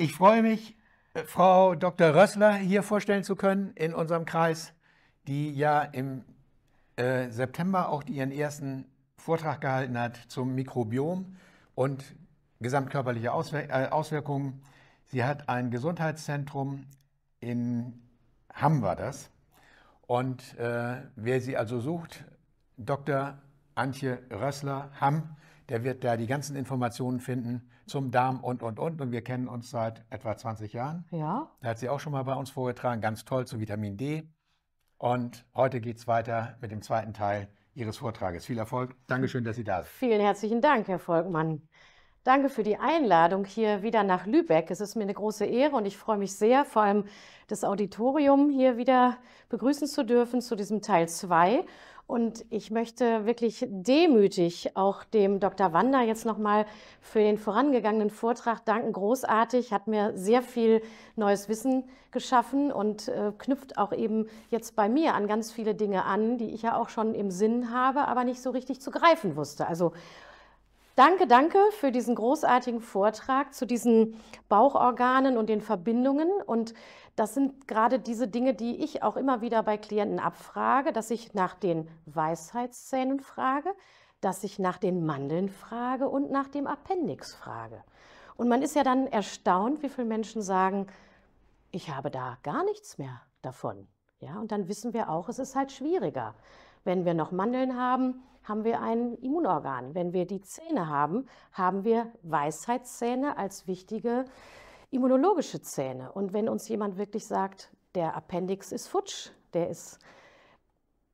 Ich freue mich, äh, Frau Dr. Rössler hier vorstellen zu können in unserem Kreis, die ja im äh, September auch ihren ersten Vortrag gehalten hat zum Mikrobiom und gesamtkörperliche Auswir äh, Auswirkungen. Sie hat ein Gesundheitszentrum in Hamm war das. Und äh, wer sie also sucht, Dr. Antje Rössler Hamm, der wird da die ganzen Informationen finden zum Darm und, und, und. Und wir kennen uns seit etwa 20 Jahren. Ja. Da hat sie auch schon mal bei uns vorgetragen, ganz toll zu Vitamin D. Und heute geht es weiter mit dem zweiten Teil Ihres Vortrages. Viel Erfolg. Dankeschön, dass Sie da sind. Vielen herzlichen Dank, Herr Volkmann. Danke für die Einladung hier wieder nach Lübeck. Es ist mir eine große Ehre und ich freue mich sehr, vor allem das Auditorium hier wieder begrüßen zu dürfen zu diesem Teil 2. Und ich möchte wirklich demütig auch dem Dr. Wander jetzt nochmal für den vorangegangenen Vortrag danken. Großartig, hat mir sehr viel neues Wissen geschaffen und äh, knüpft auch eben jetzt bei mir an ganz viele Dinge an, die ich ja auch schon im Sinn habe, aber nicht so richtig zu greifen wusste. Also danke, danke für diesen großartigen Vortrag zu diesen Bauchorganen und den Verbindungen und das sind gerade diese Dinge, die ich auch immer wieder bei Klienten abfrage, dass ich nach den Weisheitszähnen frage, dass ich nach den Mandeln frage und nach dem Appendix frage. Und man ist ja dann erstaunt, wie viele Menschen sagen, ich habe da gar nichts mehr davon. Ja, und dann wissen wir auch, es ist halt schwieriger. Wenn wir noch Mandeln haben, haben wir ein Immunorgan. Wenn wir die Zähne haben, haben wir Weisheitszähne als wichtige äh, immunologische Zähne. Und wenn uns jemand wirklich sagt, der Appendix ist futsch, der ist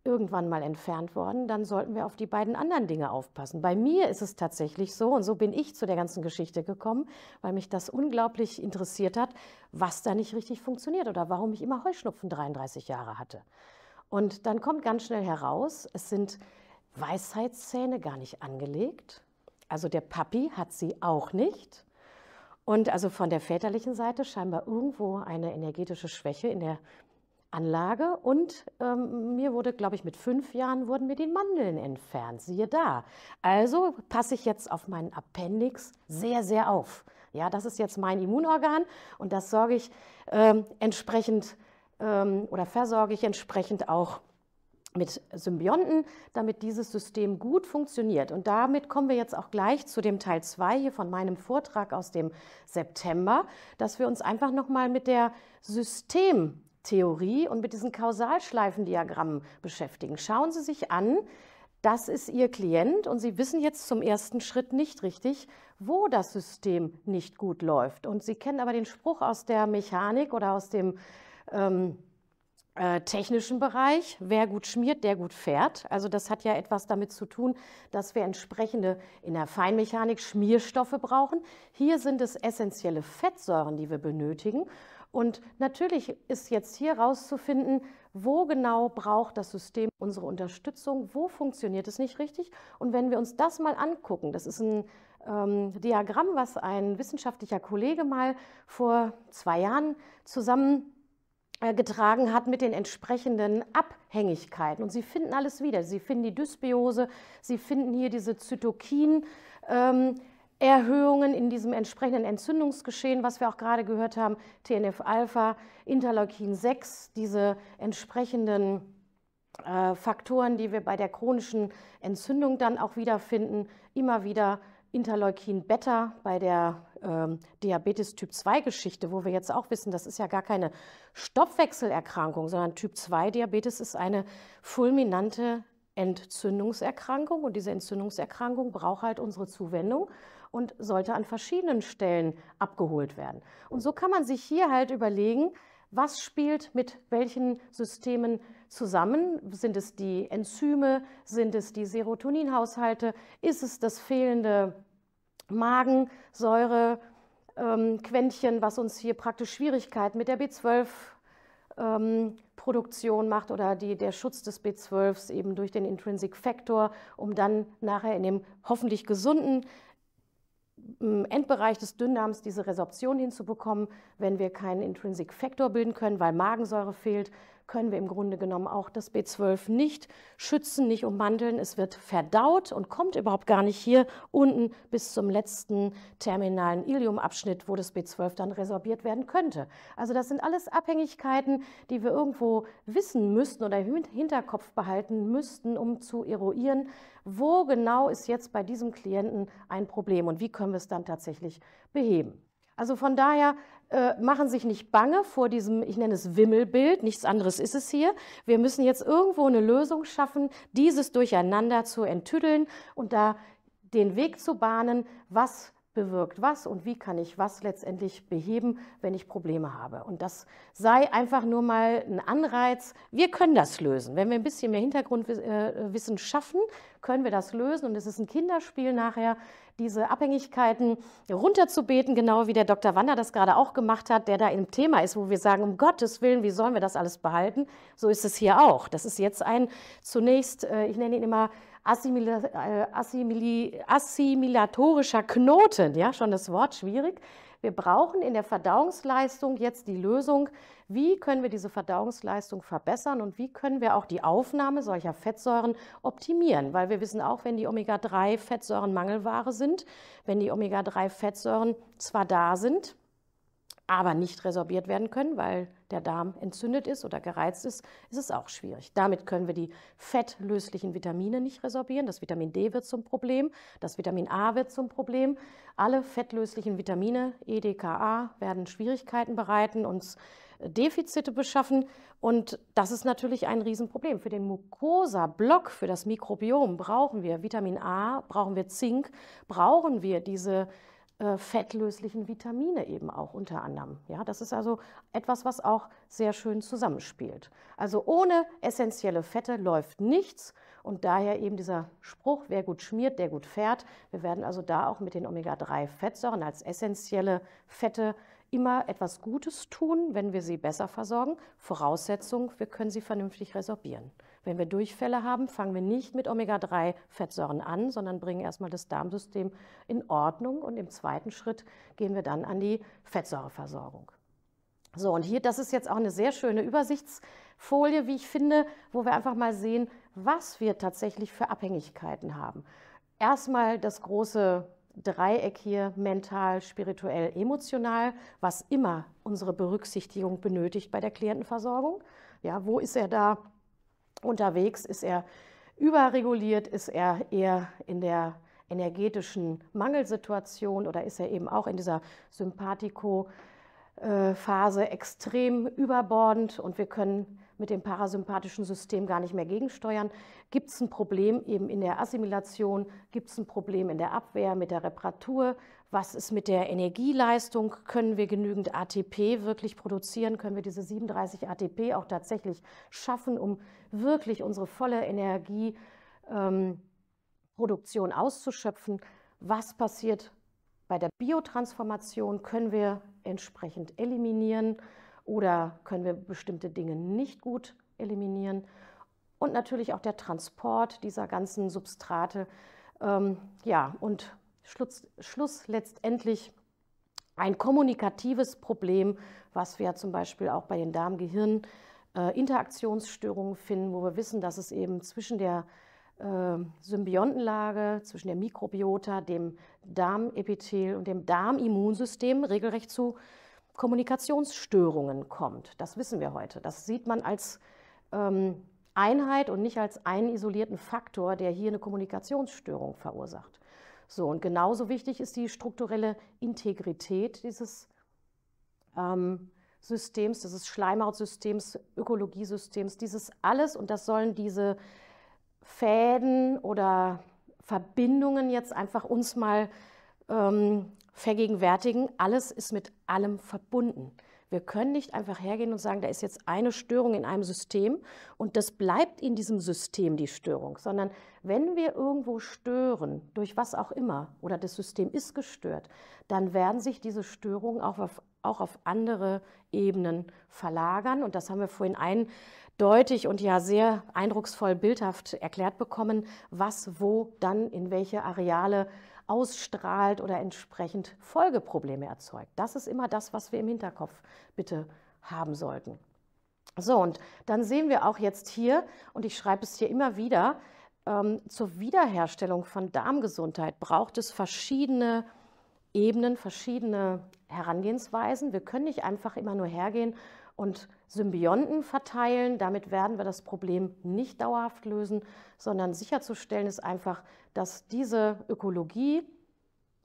irgendwann mal entfernt worden, dann sollten wir auf die beiden anderen Dinge aufpassen. Bei mir ist es tatsächlich so, und so bin ich zu der ganzen Geschichte gekommen, weil mich das unglaublich interessiert hat, was da nicht richtig funktioniert oder warum ich immer Heuschnupfen 33 Jahre hatte. Und dann kommt ganz schnell heraus, es sind Weisheitszähne gar nicht angelegt. Also der Papi hat sie auch nicht. Und also von der väterlichen Seite scheinbar irgendwo eine energetische Schwäche in der Anlage. Und ähm, mir wurde, glaube ich, mit fünf Jahren wurden mir die Mandeln entfernt. Siehe da. Also passe ich jetzt auf meinen Appendix sehr, sehr auf. Ja, das ist jetzt mein Immunorgan und das sorge ich ähm, entsprechend ähm, oder versorge ich entsprechend auch mit Symbionten, damit dieses System gut funktioniert. Und damit kommen wir jetzt auch gleich zu dem Teil 2 hier von meinem Vortrag aus dem September, dass wir uns einfach nochmal mit der Systemtheorie und mit diesen Kausalschleifendiagrammen beschäftigen. Schauen Sie sich an, das ist Ihr Klient und Sie wissen jetzt zum ersten Schritt nicht richtig, wo das System nicht gut läuft. Und Sie kennen aber den Spruch aus der Mechanik oder aus dem... Ähm, äh, technischen Bereich. Wer gut schmiert, der gut fährt. Also das hat ja etwas damit zu tun, dass wir entsprechende in der Feinmechanik Schmierstoffe brauchen. Hier sind es essentielle Fettsäuren, die wir benötigen. Und natürlich ist jetzt hier herauszufinden, wo genau braucht das System unsere Unterstützung, wo funktioniert es nicht richtig. Und wenn wir uns das mal angucken, das ist ein ähm, Diagramm, was ein wissenschaftlicher Kollege mal vor zwei Jahren zusammen äh, getragen hat mit den entsprechenden Abhängigkeiten. Und Sie finden alles wieder. Sie finden die Dysbiose, Sie finden hier diese Zytokin. Ähm, Erhöhungen in diesem entsprechenden Entzündungsgeschehen, was wir auch gerade gehört haben, TNF-Alpha, Interleukin 6, diese entsprechenden äh, Faktoren, die wir bei der chronischen Entzündung dann auch wiederfinden, immer wieder Interleukin Beta bei der ähm, Diabetes Typ 2 Geschichte, wo wir jetzt auch wissen, das ist ja gar keine Stoffwechselerkrankung, sondern Typ 2 Diabetes ist eine fulminante Entzündungserkrankung und diese Entzündungserkrankung braucht halt unsere Zuwendung und sollte an verschiedenen Stellen abgeholt werden. Und so kann man sich hier halt überlegen, was spielt mit welchen Systemen zusammen? Sind es die Enzyme? Sind es die Serotoninhaushalte? Ist es das fehlende Magensäurequäntchen, ähm, was uns hier praktisch Schwierigkeiten mit der B12-Produktion ähm, macht oder die, der Schutz des B12s eben durch den Intrinsic Factor, um dann nachher in dem hoffentlich gesunden Endbereich des Dünndarms diese Resorption hinzubekommen, wenn wir keinen Intrinsic Factor bilden können, weil Magensäure fehlt, können wir im Grunde genommen auch das B12 nicht schützen, nicht ummanteln. Es wird verdaut und kommt überhaupt gar nicht hier unten bis zum letzten terminalen Iliumabschnitt, wo das B12 dann resorbiert werden könnte. Also das sind alles Abhängigkeiten, die wir irgendwo wissen müssten oder im Hinterkopf behalten müssten, um zu eruieren, wo genau ist jetzt bei diesem Klienten ein Problem und wie können wir es dann tatsächlich beheben. Also von daher äh, machen sich nicht bange vor diesem, ich nenne es Wimmelbild, nichts anderes ist es hier. Wir müssen jetzt irgendwo eine Lösung schaffen, dieses Durcheinander zu enttüdeln und da den Weg zu bahnen, was bewirkt was und wie kann ich was letztendlich beheben, wenn ich Probleme habe. Und das sei einfach nur mal ein Anreiz. Wir können das lösen. Wenn wir ein bisschen mehr Hintergrundwissen schaffen, können wir das lösen. Und es ist ein Kinderspiel nachher, diese Abhängigkeiten runterzubeten, genau wie der Dr. Wander das gerade auch gemacht hat, der da im Thema ist, wo wir sagen, um Gottes Willen, wie sollen wir das alles behalten? So ist es hier auch. Das ist jetzt ein zunächst, äh, ich nenne ihn immer assimila äh, assimili assimilatorischer Knoten. Ja, schon das Wort schwierig. Wir brauchen in der Verdauungsleistung jetzt die Lösung, wie können wir diese Verdauungsleistung verbessern und wie können wir auch die Aufnahme solcher Fettsäuren optimieren. Weil wir wissen auch, wenn die Omega-3-Fettsäuren Mangelware sind, wenn die Omega-3-Fettsäuren zwar da sind, aber nicht resorbiert werden können, weil der Darm entzündet ist oder gereizt ist, ist es auch schwierig. Damit können wir die fettlöslichen Vitamine nicht resorbieren. Das Vitamin D wird zum Problem, das Vitamin A wird zum Problem. Alle fettlöslichen Vitamine, EDKA, werden Schwierigkeiten bereiten, uns äh, Defizite beschaffen. Und das ist natürlich ein Riesenproblem. Für den Mucosa-Block, für das Mikrobiom brauchen wir Vitamin A, brauchen wir Zink, brauchen wir diese äh, fettlöslichen Vitamine eben auch unter anderem. Ja, das ist also etwas, was auch sehr schön zusammenspielt. Also ohne essentielle Fette läuft nichts und daher eben dieser Spruch, wer gut schmiert, der gut fährt. Wir werden also da auch mit den Omega-3-Fettsäuren als essentielle Fette immer etwas Gutes tun, wenn wir sie besser versorgen. Voraussetzung, wir können sie vernünftig resorbieren. Wenn wir Durchfälle haben, fangen wir nicht mit Omega-3-Fettsäuren an, sondern bringen erstmal das Darmsystem in Ordnung und im zweiten Schritt gehen wir dann an die Fettsäureversorgung. So, und hier, das ist jetzt auch eine sehr schöne Übersichtsfolie, wie ich finde, wo wir einfach mal sehen, was wir tatsächlich für Abhängigkeiten haben. Erstmal das große Dreieck hier, mental, spirituell, emotional, was immer unsere Berücksichtigung benötigt bei der Klientenversorgung. Ja, wo ist er da unterwegs? Ist er überreguliert? Ist er eher in der energetischen Mangelsituation oder ist er eben auch in dieser Sympathiko-Phase extrem überbordend und wir können mit dem parasympathischen System gar nicht mehr gegensteuern? Gibt es ein Problem eben in der Assimilation? Gibt es ein Problem in der Abwehr, mit der Reparatur? was ist mit der Energieleistung, können wir genügend ATP wirklich produzieren, können wir diese 37 ATP auch tatsächlich schaffen, um wirklich unsere volle Energieproduktion ähm, auszuschöpfen. Was passiert bei der Biotransformation, können wir entsprechend eliminieren oder können wir bestimmte Dinge nicht gut eliminieren. Und natürlich auch der Transport dieser ganzen Substrate. Ähm, ja, und Schluss, Schluss letztendlich ein kommunikatives Problem, was wir zum Beispiel auch bei den Darm-Gehirn-Interaktionsstörungen äh, finden, wo wir wissen, dass es eben zwischen der äh, Symbiontenlage zwischen der Mikrobiota, dem Darmepithel und dem Darmimmunsystem regelrecht zu Kommunikationsstörungen kommt. Das wissen wir heute. Das sieht man als ähm, Einheit und nicht als einen isolierten Faktor, der hier eine Kommunikationsstörung verursacht. So, und genauso wichtig ist die strukturelle Integrität dieses ähm, Systems, dieses Schleimhautsystems, Ökologiesystems, dieses alles. Und das sollen diese Fäden oder Verbindungen jetzt einfach uns mal ähm, vergegenwärtigen. Alles ist mit allem verbunden. Wir können nicht einfach hergehen und sagen, da ist jetzt eine Störung in einem System und das bleibt in diesem System die Störung, sondern wenn wir irgendwo stören, durch was auch immer, oder das System ist gestört, dann werden sich diese Störungen auch auf, auch auf andere Ebenen verlagern. Und das haben wir vorhin eindeutig und ja sehr eindrucksvoll bildhaft erklärt bekommen, was wo dann in welche Areale äh, ausstrahlt oder entsprechend Folgeprobleme erzeugt. Das ist immer das, was wir im Hinterkopf bitte haben sollten. So, und dann sehen wir auch jetzt hier, und ich schreibe es hier immer wieder, ähm, zur Wiederherstellung von Darmgesundheit braucht es verschiedene Ebenen, verschiedene Herangehensweisen. Wir können nicht einfach immer nur hergehen und Symbionten verteilen. Damit werden wir das Problem nicht dauerhaft lösen, sondern sicherzustellen ist einfach, dass diese Ökologie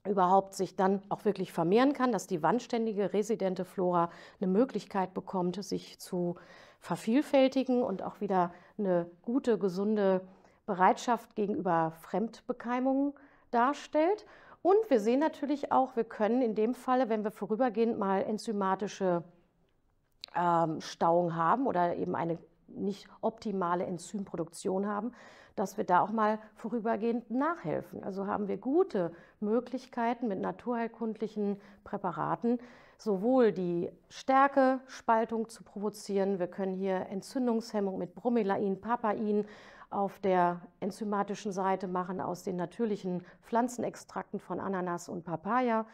überhaupt sich dann auch wirklich vermehren kann, dass die wandständige residente Flora eine Möglichkeit bekommt, sich zu vervielfältigen und auch wieder eine gute, gesunde Bereitschaft gegenüber Fremdbekeimungen darstellt. Und wir sehen natürlich auch, wir können in dem Falle, wenn wir vorübergehend mal enzymatische ähm, Stauung haben oder eben eine nicht optimale Enzymproduktion haben, dass wir da auch mal vorübergehend nachhelfen. Also haben wir gute Möglichkeiten mit naturheilkundlichen Präparaten sowohl die Stärkespaltung zu provozieren, wir können hier Entzündungshemmung mit Bromelain, Papain auf der enzymatischen Seite machen aus den natürlichen Pflanzenextrakten von Ananas und Papaya.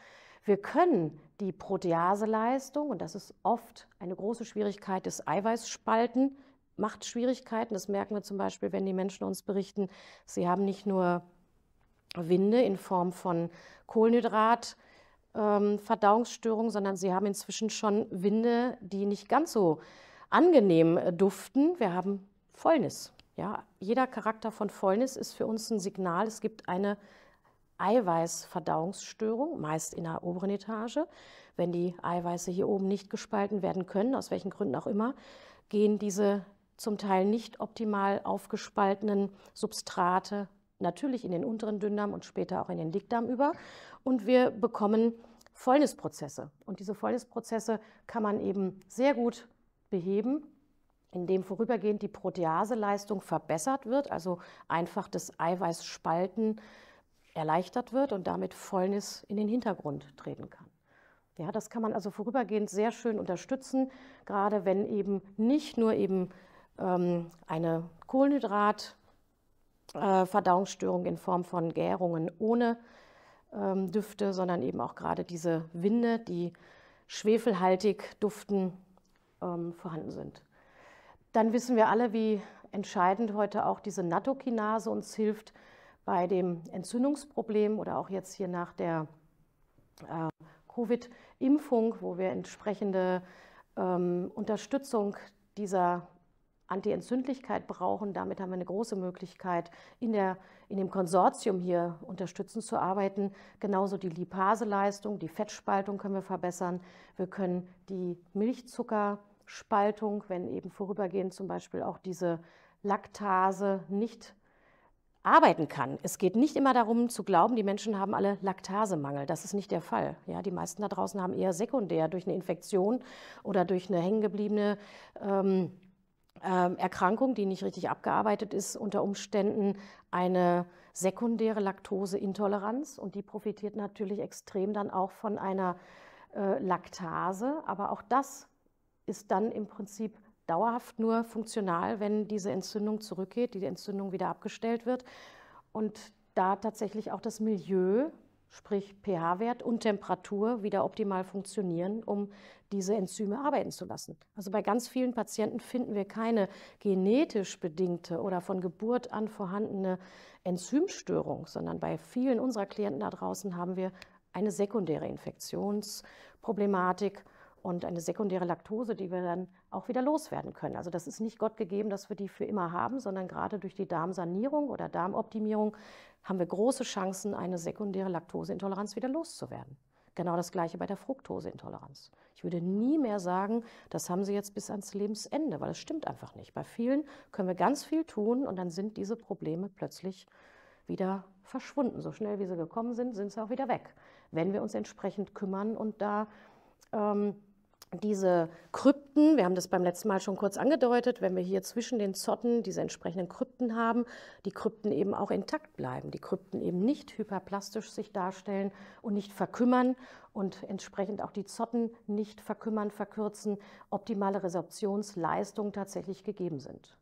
Wir können die Proteaseleistung, und das ist oft eine große Schwierigkeit des Eiweißspalten, macht Schwierigkeiten. Das merken wir zum Beispiel, wenn die Menschen uns berichten, sie haben nicht nur Winde in Form von Kohlenhydrat, ähm, Verdauungsstörung, sondern sie haben inzwischen schon Winde, die nicht ganz so angenehm äh, duften. Wir haben Fäulnis. Ja, jeder Charakter von Fäulnis ist für uns ein Signal, es gibt eine Eiweißverdauungsstörung, meist in der oberen Etage. Wenn die Eiweiße hier oben nicht gespalten werden können, aus welchen Gründen auch immer, gehen diese zum Teil nicht optimal aufgespaltenen Substrate natürlich in den unteren Dünndarm und später auch in den Dickdarm über. Und wir bekommen Fäulnisprozesse. Und diese Fäulnisprozesse kann man eben sehr gut beheben, indem vorübergehend die Proteaseleistung verbessert wird, also einfach das Eiweißspalten erleichtert wird und damit Fäulnis in den Hintergrund treten kann. Ja, das kann man also vorübergehend sehr schön unterstützen, gerade wenn eben nicht nur eben ähm, eine Kohlenhydratverdauungsstörung äh, in Form von Gärungen ohne ähm, Düfte, sondern eben auch gerade diese Winde, die schwefelhaltig duften, ähm, vorhanden sind. Dann wissen wir alle, wie entscheidend heute auch diese Nattokinase uns hilft, bei dem Entzündungsproblem oder auch jetzt hier nach der äh, Covid-Impfung, wo wir entsprechende ähm, Unterstützung dieser Anti-Entzündlichkeit brauchen. Damit haben wir eine große Möglichkeit, in, der, in dem Konsortium hier unterstützend zu arbeiten. Genauso die Lipaseleistung, die Fettspaltung können wir verbessern. Wir können die Milchzuckerspaltung, wenn eben vorübergehend zum Beispiel auch diese Laktase nicht arbeiten kann. Es geht nicht immer darum zu glauben, die Menschen haben alle Laktasemangel. Das ist nicht der Fall. Ja, die meisten da draußen haben eher sekundär durch eine Infektion oder durch eine hängengebliebene ähm, ähm, Erkrankung, die nicht richtig abgearbeitet ist, unter Umständen eine sekundäre Laktoseintoleranz. Und die profitiert natürlich extrem dann auch von einer äh, Laktase. Aber auch das ist dann im Prinzip dauerhaft nur funktional, wenn diese Entzündung zurückgeht, die Entzündung wieder abgestellt wird. Und da tatsächlich auch das Milieu, sprich pH-Wert und Temperatur, wieder optimal funktionieren, um diese Enzyme arbeiten zu lassen. Also bei ganz vielen Patienten finden wir keine genetisch bedingte oder von Geburt an vorhandene Enzymstörung, sondern bei vielen unserer Klienten da draußen haben wir eine sekundäre Infektionsproblematik und eine sekundäre Laktose, die wir dann auch wieder loswerden können. Also das ist nicht Gott gegeben, dass wir die für immer haben, sondern gerade durch die Darmsanierung oder Darmoptimierung haben wir große Chancen, eine sekundäre Laktoseintoleranz wieder loszuwerden. Genau das gleiche bei der Fructoseintoleranz. Ich würde nie mehr sagen, das haben sie jetzt bis ans Lebensende, weil das stimmt einfach nicht. Bei vielen können wir ganz viel tun und dann sind diese Probleme plötzlich wieder verschwunden. So schnell wie sie gekommen sind, sind sie auch wieder weg, wenn wir uns entsprechend kümmern und da ähm, diese Krypten, wir haben das beim letzten Mal schon kurz angedeutet, wenn wir hier zwischen den Zotten diese entsprechenden Krypten haben, die Krypten eben auch intakt bleiben, die Krypten eben nicht hyperplastisch sich darstellen und nicht verkümmern und entsprechend auch die Zotten nicht verkümmern, verkürzen, optimale Resorptionsleistungen tatsächlich gegeben sind.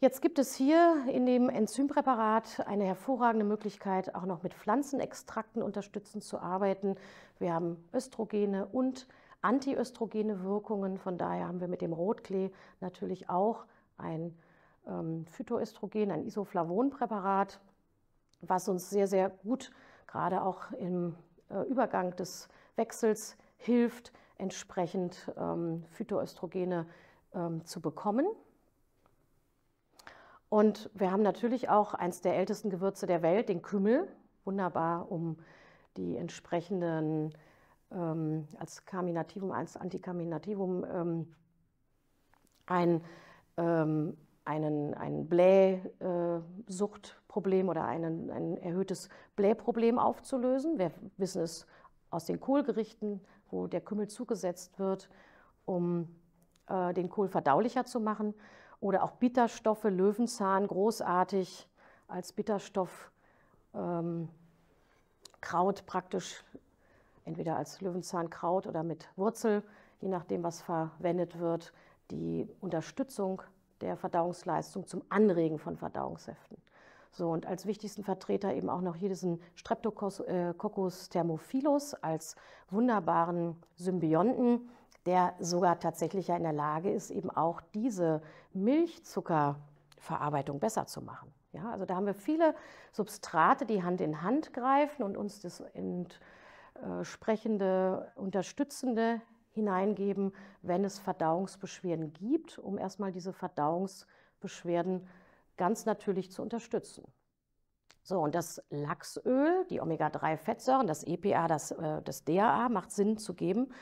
Jetzt gibt es hier in dem Enzympräparat eine hervorragende Möglichkeit, auch noch mit Pflanzenextrakten unterstützend zu arbeiten. Wir haben Östrogene und antiöstrogene Wirkungen. Von daher haben wir mit dem Rotklee natürlich auch ein ähm, Phytoöstrogen, ein Isoflavonpräparat, was uns sehr, sehr gut gerade auch im äh, Übergang des Wechsels hilft, entsprechend ähm, Phytoöstrogene ähm, zu bekommen. Und wir haben natürlich auch eins der ältesten Gewürze der Welt, den Kümmel, wunderbar, um die entsprechenden ähm, als Carminativum, als Anticarminativum ähm, ein, ähm, einen, ein Blähsuchtproblem äh, oder einen, ein erhöhtes Blähproblem aufzulösen. Wir wissen es aus den Kohlgerichten, wo der Kümmel zugesetzt wird, um äh, den Kohl verdaulicher zu machen. Oder auch Bitterstoffe, Löwenzahn, großartig als Bitterstoff. Ähm, Kraut praktisch entweder als Löwenzahnkraut oder mit Wurzel, je nachdem, was verwendet wird, die Unterstützung der Verdauungsleistung zum Anregen von Verdauungssäften. So, und als wichtigsten Vertreter eben auch noch hier diesen Streptococcus äh, thermophilus als wunderbaren Symbionten, der sogar tatsächlich ja in der Lage ist, eben auch diese Milchzuckerverarbeitung besser zu machen. Ja, also da haben wir viele Substrate, die Hand in Hand greifen und uns das äh, sprechende, unterstützende hineingeben, wenn es Verdauungsbeschwerden gibt, um erstmal diese Verdauungsbeschwerden ganz natürlich zu unterstützen. So, und das Lachsöl, die Omega-3-Fettsäuren, das EPA, das, äh, das DHA, macht Sinn zu geben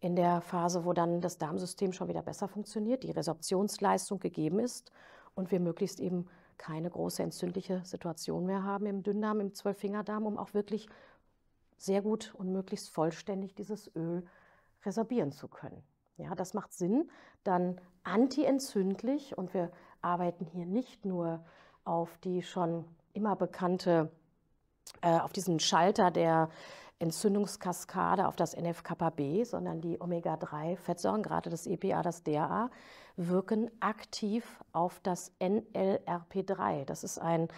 in der Phase, wo dann das Darmsystem schon wieder besser funktioniert, die Resorptionsleistung gegeben ist und wir möglichst eben keine große entzündliche Situation mehr haben im Dünndarm, im Zwölffingerdarm, um auch wirklich sehr gut und möglichst vollständig dieses Öl resorbieren zu können. Ja, das macht Sinn, dann antientzündlich und wir arbeiten hier nicht nur auf die schon immer bekannte, äh, auf diesen Schalter, der Entzündungskaskade auf das nf kappa b sondern die Omega-3-Fettsäuren, gerade das EPA, das DHA, wirken aktiv auf das NLRP3. Das ist ein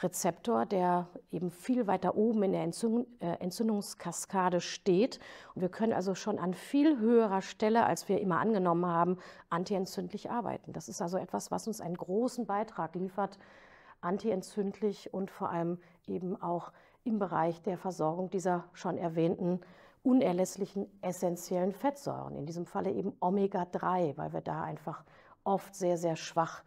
Rezeptor, der eben viel weiter oben in der äh, Entzündungskaskade steht. Und wir können also schon an viel höherer Stelle, als wir immer angenommen haben, antientzündlich arbeiten. Das ist also etwas, was uns einen großen Beitrag liefert, antientzündlich und vor allem eben auch im Bereich der Versorgung dieser schon erwähnten unerlässlichen essentiellen Fettsäuren, in diesem Falle eben Omega-3, weil wir da einfach oft sehr, sehr schwach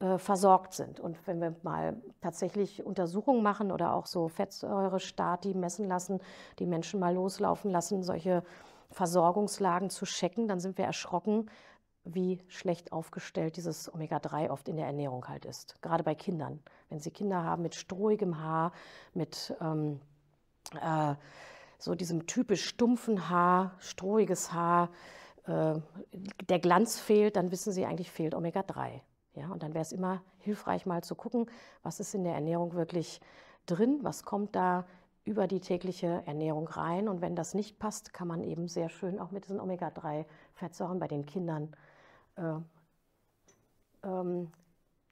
äh, versorgt sind. Und wenn wir mal tatsächlich Untersuchungen machen oder auch so Fettsäurestati messen lassen, die Menschen mal loslaufen lassen, solche Versorgungslagen zu checken, dann sind wir erschrocken, wie schlecht aufgestellt dieses Omega-3 oft in der Ernährung halt ist. Gerade bei Kindern. Wenn sie Kinder haben mit strohigem Haar, mit ähm, äh, so diesem typisch stumpfen Haar, strohiges Haar, äh, der Glanz fehlt, dann wissen sie eigentlich, fehlt Omega-3. Ja, und dann wäre es immer hilfreich, mal zu gucken, was ist in der Ernährung wirklich drin, was kommt da über die tägliche Ernährung rein. Und wenn das nicht passt, kann man eben sehr schön auch mit diesen Omega-3-Fettsäuren bei den Kindern äh, ähm,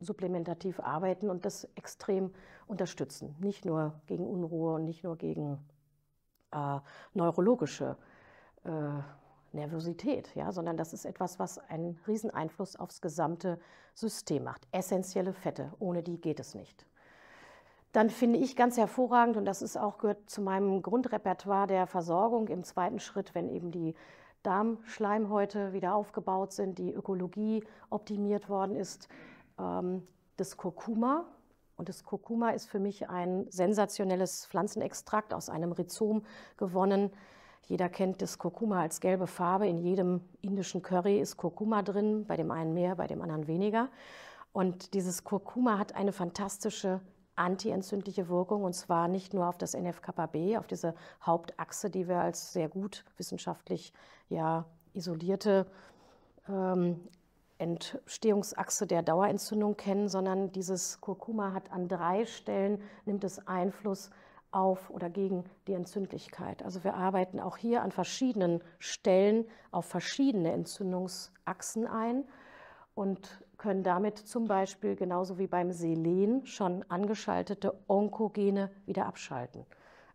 supplementativ arbeiten und das extrem unterstützen. Nicht nur gegen Unruhe und nicht nur gegen äh, neurologische äh, Nervosität, ja, sondern das ist etwas, was einen riesen Einfluss aufs gesamte System macht. Essentielle Fette, ohne die geht es nicht. Dann finde ich ganz hervorragend, und das ist auch gehört zu meinem Grundrepertoire der Versorgung im zweiten Schritt, wenn eben die Darmschleimhäute wieder aufgebaut sind, die Ökologie optimiert worden ist, ähm, das Kurkuma. Und das Kurkuma ist für mich ein sensationelles Pflanzenextrakt aus einem Rhizom gewonnen. Jeder kennt das Kurkuma als gelbe Farbe. In jedem indischen Curry ist Kurkuma drin, bei dem einen mehr, bei dem anderen weniger. Und dieses Kurkuma hat eine fantastische antientzündliche Wirkung und zwar nicht nur auf das nf kappa b auf diese Hauptachse, die wir als sehr gut wissenschaftlich ja, isolierte ähm, Entstehungsachse der Dauerentzündung kennen, sondern dieses Kurkuma hat an drei Stellen, nimmt es Einfluss auf oder gegen die Entzündlichkeit. Also wir arbeiten auch hier an verschiedenen Stellen auf verschiedene Entzündungsachsen ein und können damit zum Beispiel genauso wie beim Selen schon angeschaltete Onkogene wieder abschalten.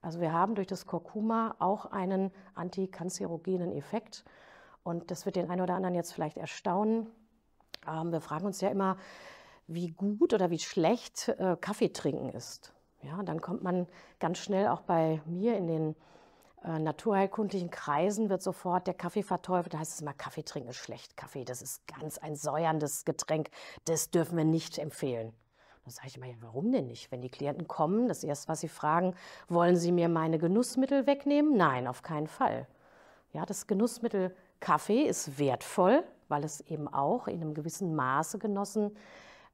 Also wir haben durch das Kurkuma auch einen antikanzerogenen Effekt. Und das wird den einen oder anderen jetzt vielleicht erstaunen. Ähm, wir fragen uns ja immer, wie gut oder wie schlecht äh, Kaffee trinken ist. Ja, dann kommt man ganz schnell auch bei mir in den äh, naturheilkundlichen Kreisen wird sofort der Kaffee verteufelt. Da heißt es immer, Kaffee trinken ist schlecht. Kaffee, das ist ganz ein säuerndes Getränk. Das dürfen wir nicht empfehlen. Da sage ich immer, ja, warum denn nicht? Wenn die Klienten kommen, das erste, was sie fragen, wollen sie mir meine Genussmittel wegnehmen? Nein, auf keinen Fall. Ja, das Genussmittel Kaffee ist wertvoll, weil es eben auch in einem gewissen Maße genossen wird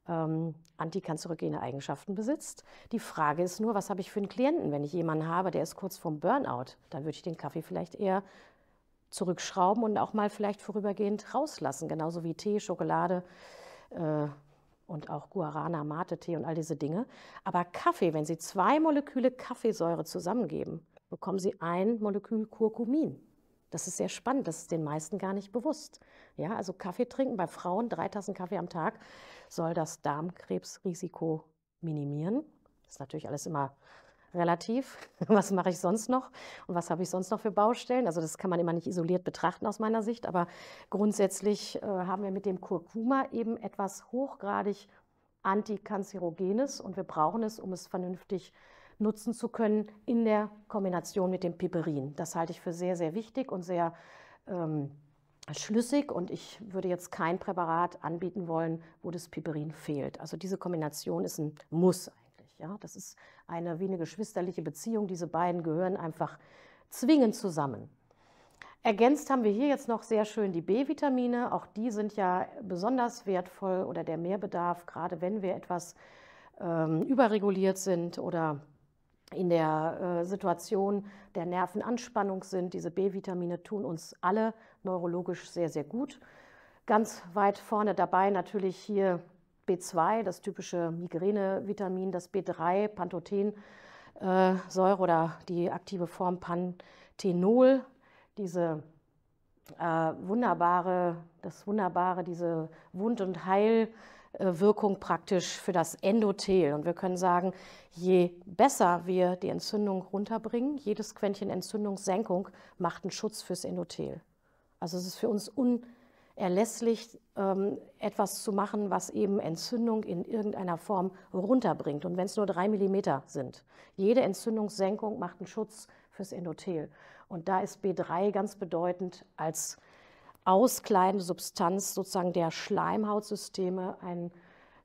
ähm, antikanzerogene Eigenschaften besitzt. Die Frage ist nur, was habe ich für einen Klienten? Wenn ich jemanden habe, der ist kurz vorm Burnout, dann würde ich den Kaffee vielleicht eher zurückschrauben und auch mal vielleicht vorübergehend rauslassen, genauso wie Tee, Schokolade. Äh, und auch Guarana, Mate-Tee und all diese Dinge. Aber Kaffee, wenn Sie zwei Moleküle Kaffeesäure zusammengeben, bekommen Sie ein Molekül Kurkumin. Das ist sehr spannend, das ist den meisten gar nicht bewusst. Ja, also Kaffee trinken bei Frauen, drei Tassen Kaffee am Tag, soll das Darmkrebsrisiko minimieren. Das ist natürlich alles immer relativ. Was mache ich sonst noch? Und was habe ich sonst noch für Baustellen? Also das kann man immer nicht isoliert betrachten aus meiner Sicht, aber grundsätzlich äh, haben wir mit dem Kurkuma eben etwas hochgradig antikanzerogenes und wir brauchen es, um es vernünftig nutzen zu können in der Kombination mit dem Piperin. Das halte ich für sehr, sehr wichtig und sehr ähm, schlüssig und ich würde jetzt kein Präparat anbieten wollen, wo das Piperin fehlt. Also diese Kombination ist ein Muss eigentlich. Ja? Das ist eine wie eine geschwisterliche Beziehung. Diese beiden gehören einfach zwingend zusammen. Ergänzt haben wir hier jetzt noch sehr schön die B-Vitamine. Auch die sind ja besonders wertvoll oder der Mehrbedarf, gerade wenn wir etwas ähm, überreguliert sind oder in der äh, Situation der Nervenanspannung sind. Diese B-Vitamine tun uns alle neurologisch sehr, sehr gut. Ganz weit vorne dabei natürlich hier B2, das typische Migränevitamin, das B3, Pantothensäure äh, oder die aktive Form Panthenol, diese äh, wunderbare, das wunderbare, diese Wund- und Heil- äh, Wirkung praktisch für das Endothel. Und wir können sagen, je besser wir die Entzündung runterbringen, jedes Quäntchen Entzündungssenkung macht einen Schutz fürs Endothel. Also es ist für uns unerlässlich, ähm, etwas zu machen, was eben Entzündung in irgendeiner Form runterbringt. Und wenn es nur drei Millimeter sind, jede Entzündungssenkung macht einen Schutz fürs Endothel. Und da ist B3 ganz bedeutend als auskleidende Substanz sozusagen der Schleimhautsysteme, ein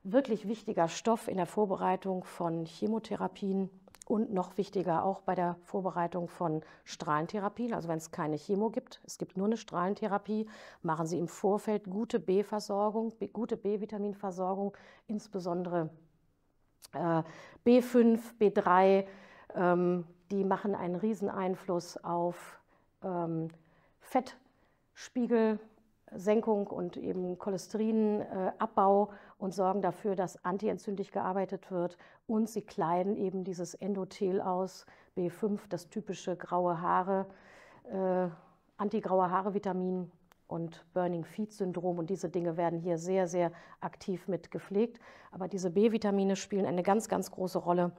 wirklich wichtiger Stoff in der Vorbereitung von Chemotherapien und noch wichtiger auch bei der Vorbereitung von Strahlentherapien. Also wenn es keine Chemo gibt, es gibt nur eine Strahlentherapie, machen Sie im Vorfeld gute B-Versorgung, gute B-Vitaminversorgung, insbesondere äh, B5, B3. Ähm, die machen einen riesen Einfluss auf ähm, Fett. Spiegelsenkung und eben Cholesterinabbau und sorgen dafür, dass antientzündlich gearbeitet wird. Und sie kleiden eben dieses Endothel aus, B5, das typische graue Haare, äh, antigraue Haare-Vitamin und Burning Feet Syndrom und diese Dinge werden hier sehr, sehr aktiv mit gepflegt. Aber diese B-Vitamine spielen eine ganz, ganz große Rolle,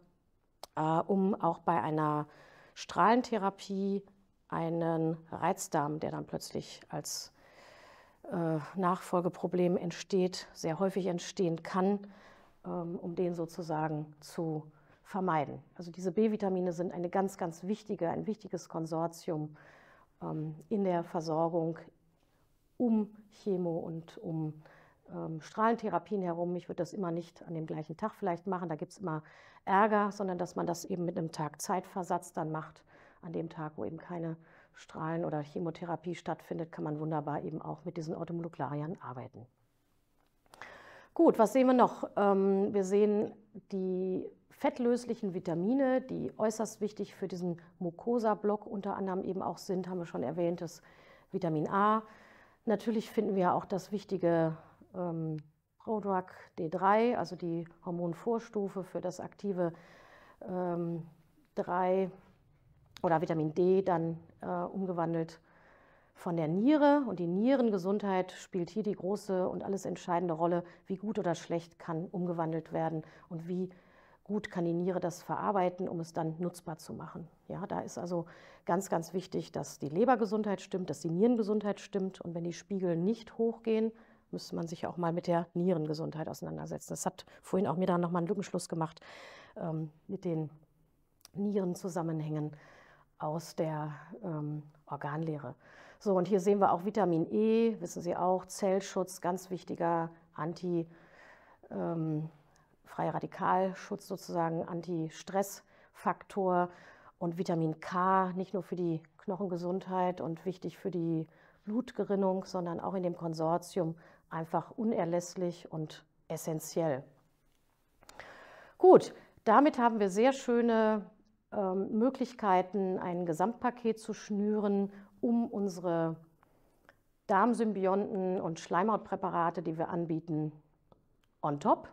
äh, um auch bei einer Strahlentherapie einen Reizdarm, der dann plötzlich als äh, Nachfolgeproblem entsteht, sehr häufig entstehen kann, ähm, um den sozusagen zu vermeiden. Also diese B-Vitamine sind eine ganz, ganz wichtige, ein wichtiges Konsortium ähm, in der Versorgung um Chemo und um ähm, Strahlentherapien herum. Ich würde das immer nicht an dem gleichen Tag vielleicht machen, da gibt es immer Ärger, sondern dass man das eben mit einem Tag Zeitversatz dann macht an dem Tag, wo eben keine Strahlen- oder Chemotherapie stattfindet, kann man wunderbar eben auch mit diesen Orthomolekularien arbeiten. Gut, was sehen wir noch? Ähm, wir sehen die fettlöslichen Vitamine, die äußerst wichtig für diesen Mucosa-Block unter anderem eben auch sind, haben wir schon erwähnt, das Vitamin A. Natürlich finden wir auch das wichtige ähm, Prodrug D3, also die Hormonvorstufe für das aktive ähm, 3 oder Vitamin D dann äh, umgewandelt von der Niere. Und die Nierengesundheit spielt hier die große und alles entscheidende Rolle, wie gut oder schlecht kann umgewandelt werden und wie gut kann die Niere das verarbeiten, um es dann nutzbar zu machen. Ja, da ist also ganz, ganz wichtig, dass die Lebergesundheit stimmt, dass die Nierengesundheit stimmt. Und wenn die Spiegel nicht hochgehen, müsste man sich auch mal mit der Nierengesundheit auseinandersetzen. Das hat vorhin auch mir dann nochmal einen Lückenschluss gemacht ähm, mit den Nierenzusammenhängen. zusammenhängen aus der ähm, Organlehre. So, und hier sehen wir auch Vitamin E, wissen Sie auch, Zellschutz, ganz wichtiger anti ähm, Radikalschutz sozusagen, Anti-Stress-Faktor und Vitamin K, nicht nur für die Knochengesundheit und wichtig für die Blutgerinnung, sondern auch in dem Konsortium einfach unerlässlich und essentiell. Gut, damit haben wir sehr schöne ähm, Möglichkeiten, ein Gesamtpaket zu schnüren, um unsere Darmsymbionten und Schleimhautpräparate, die wir anbieten, on top.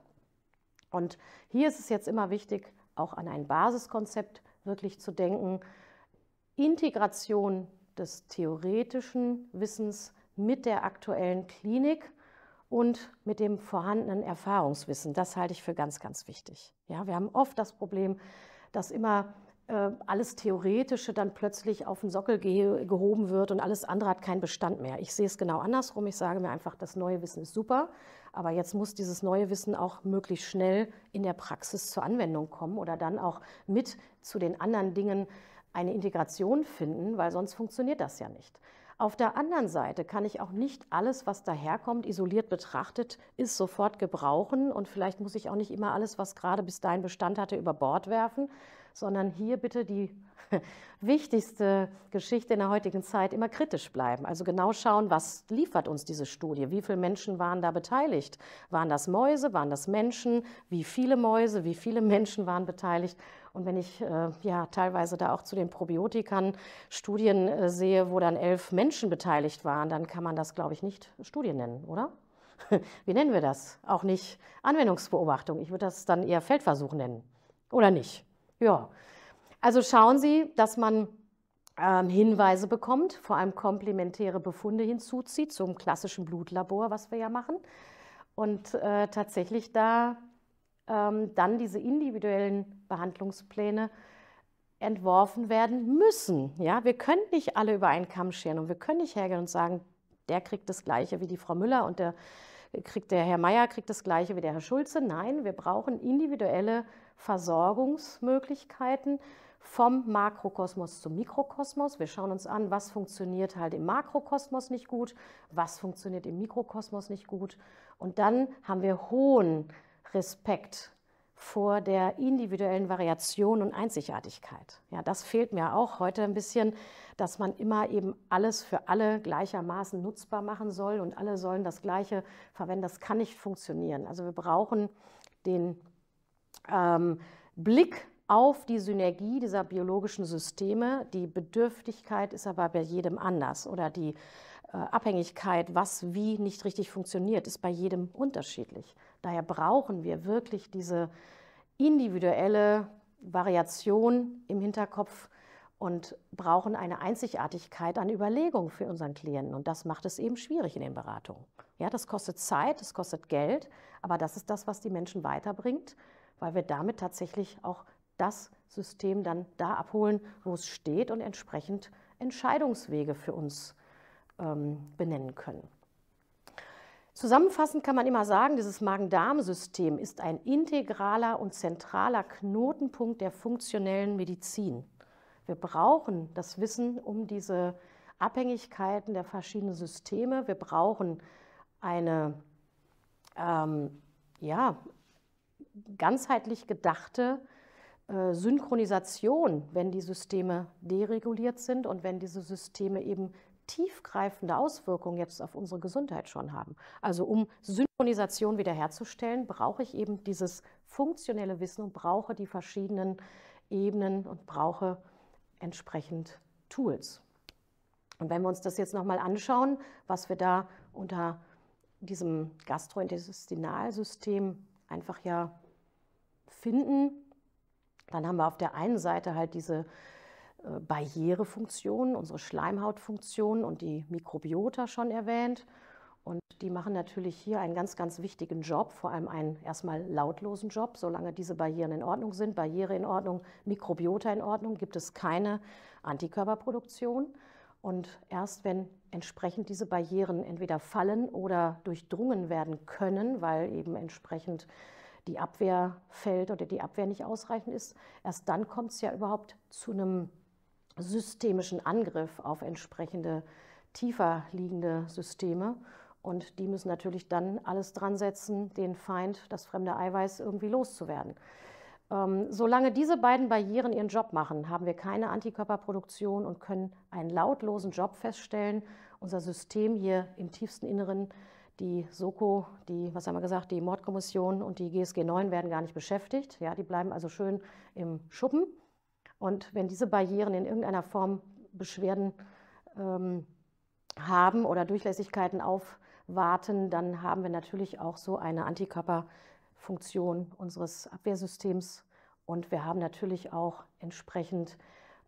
Und hier ist es jetzt immer wichtig, auch an ein Basiskonzept wirklich zu denken. Integration des theoretischen Wissens mit der aktuellen Klinik und mit dem vorhandenen Erfahrungswissen. Das halte ich für ganz, ganz wichtig. Ja, wir haben oft das Problem, dass immer äh, alles Theoretische dann plötzlich auf den Sockel ge gehoben wird und alles andere hat keinen Bestand mehr. Ich sehe es genau andersrum. Ich sage mir einfach, das neue Wissen ist super, aber jetzt muss dieses neue Wissen auch möglichst schnell in der Praxis zur Anwendung kommen oder dann auch mit zu den anderen Dingen eine Integration finden, weil sonst funktioniert das ja nicht. Auf der anderen Seite kann ich auch nicht alles, was daherkommt, isoliert betrachtet, ist sofort gebrauchen und vielleicht muss ich auch nicht immer alles, was gerade bis dahin Bestand hatte, über Bord werfen, sondern hier bitte die wichtigste Geschichte in der heutigen Zeit immer kritisch bleiben. Also genau schauen, was liefert uns diese Studie? Wie viele Menschen waren da beteiligt? Waren das Mäuse? Waren das Menschen? Wie viele Mäuse? Wie viele Menschen waren beteiligt? Und wenn ich äh, ja teilweise da auch zu den Probiotikern Studien äh, sehe, wo dann elf Menschen beteiligt waren, dann kann man das, glaube ich, nicht Studien nennen, oder? Wie nennen wir das? Auch nicht Anwendungsbeobachtung. Ich würde das dann eher Feldversuch nennen. Oder nicht? Ja. Also schauen Sie, dass man ähm, Hinweise bekommt, vor allem komplementäre Befunde hinzuzieht zum klassischen Blutlabor, was wir ja machen. Und äh, tatsächlich da ähm, dann diese individuellen Behandlungspläne entworfen werden müssen. Ja, wir können nicht alle über einen Kamm scheren und wir können nicht hergehen und sagen, der kriegt das Gleiche wie die Frau Müller und der, kriegt der Herr Meier kriegt das Gleiche wie der Herr Schulze. Nein, wir brauchen individuelle Versorgungsmöglichkeiten vom Makrokosmos zum Mikrokosmos. Wir schauen uns an, was funktioniert halt im Makrokosmos nicht gut, was funktioniert im Mikrokosmos nicht gut. Und dann haben wir hohen Respekt vor der individuellen Variation und Einzigartigkeit. Ja, das fehlt mir auch heute ein bisschen, dass man immer eben alles für alle gleichermaßen nutzbar machen soll und alle sollen das Gleiche verwenden. Das kann nicht funktionieren. Also wir brauchen den ähm, Blick auf die Synergie dieser biologischen Systeme. Die Bedürftigkeit ist aber bei jedem anders oder die äh, Abhängigkeit, was wie nicht richtig funktioniert, ist bei jedem unterschiedlich. Daher brauchen wir wirklich diese individuelle Variation im Hinterkopf und brauchen eine Einzigartigkeit an Überlegung für unseren Klienten. Und das macht es eben schwierig in den Beratungen. Ja, das kostet Zeit, das kostet Geld, aber das ist das, was die Menschen weiterbringt, weil wir damit tatsächlich auch das System dann da abholen, wo es steht und entsprechend Entscheidungswege für uns ähm, benennen können. Zusammenfassend kann man immer sagen, dieses Magen-Darm-System ist ein integraler und zentraler Knotenpunkt der funktionellen Medizin. Wir brauchen das Wissen um diese Abhängigkeiten der verschiedenen Systeme. Wir brauchen eine ähm, ja, ganzheitlich gedachte äh, Synchronisation, wenn die Systeme dereguliert sind und wenn diese Systeme eben tiefgreifende Auswirkungen jetzt auf unsere Gesundheit schon haben. Also um Synchronisation wiederherzustellen, brauche ich eben dieses funktionelle Wissen und brauche die verschiedenen Ebenen und brauche entsprechend Tools. Und wenn wir uns das jetzt nochmal anschauen, was wir da unter diesem Gastrointestinalsystem einfach ja finden, dann haben wir auf der einen Seite halt diese äh, Barrierefunktion, unsere Schleimhautfunktion und die Mikrobiota schon erwähnt. Und die machen natürlich hier einen ganz, ganz wichtigen Job, vor allem einen erstmal lautlosen Job. Solange diese Barrieren in Ordnung sind, Barriere in Ordnung, Mikrobiota in Ordnung, gibt es keine Antikörperproduktion. Und erst wenn entsprechend diese Barrieren entweder fallen oder durchdrungen werden können, weil eben entsprechend die Abwehr fällt oder die Abwehr nicht ausreichend ist, erst dann kommt es ja überhaupt zu einem systemischen Angriff auf entsprechende tiefer liegende Systeme. Und die müssen natürlich dann alles dran setzen, den Feind, das fremde Eiweiß irgendwie loszuwerden. Ähm, solange diese beiden Barrieren ihren Job machen, haben wir keine Antikörperproduktion und können einen lautlosen Job feststellen. Unser System hier im tiefsten Inneren, die Soko, die, was haben wir gesagt, die Mordkommission und die GSG 9 werden gar nicht beschäftigt. Ja, die bleiben also schön im Schuppen. Und wenn diese Barrieren in irgendeiner Form Beschwerden ähm, haben oder Durchlässigkeiten aufwarten, dann haben wir natürlich auch so eine Antikörperfunktion unseres Abwehrsystems. Und wir haben natürlich auch entsprechend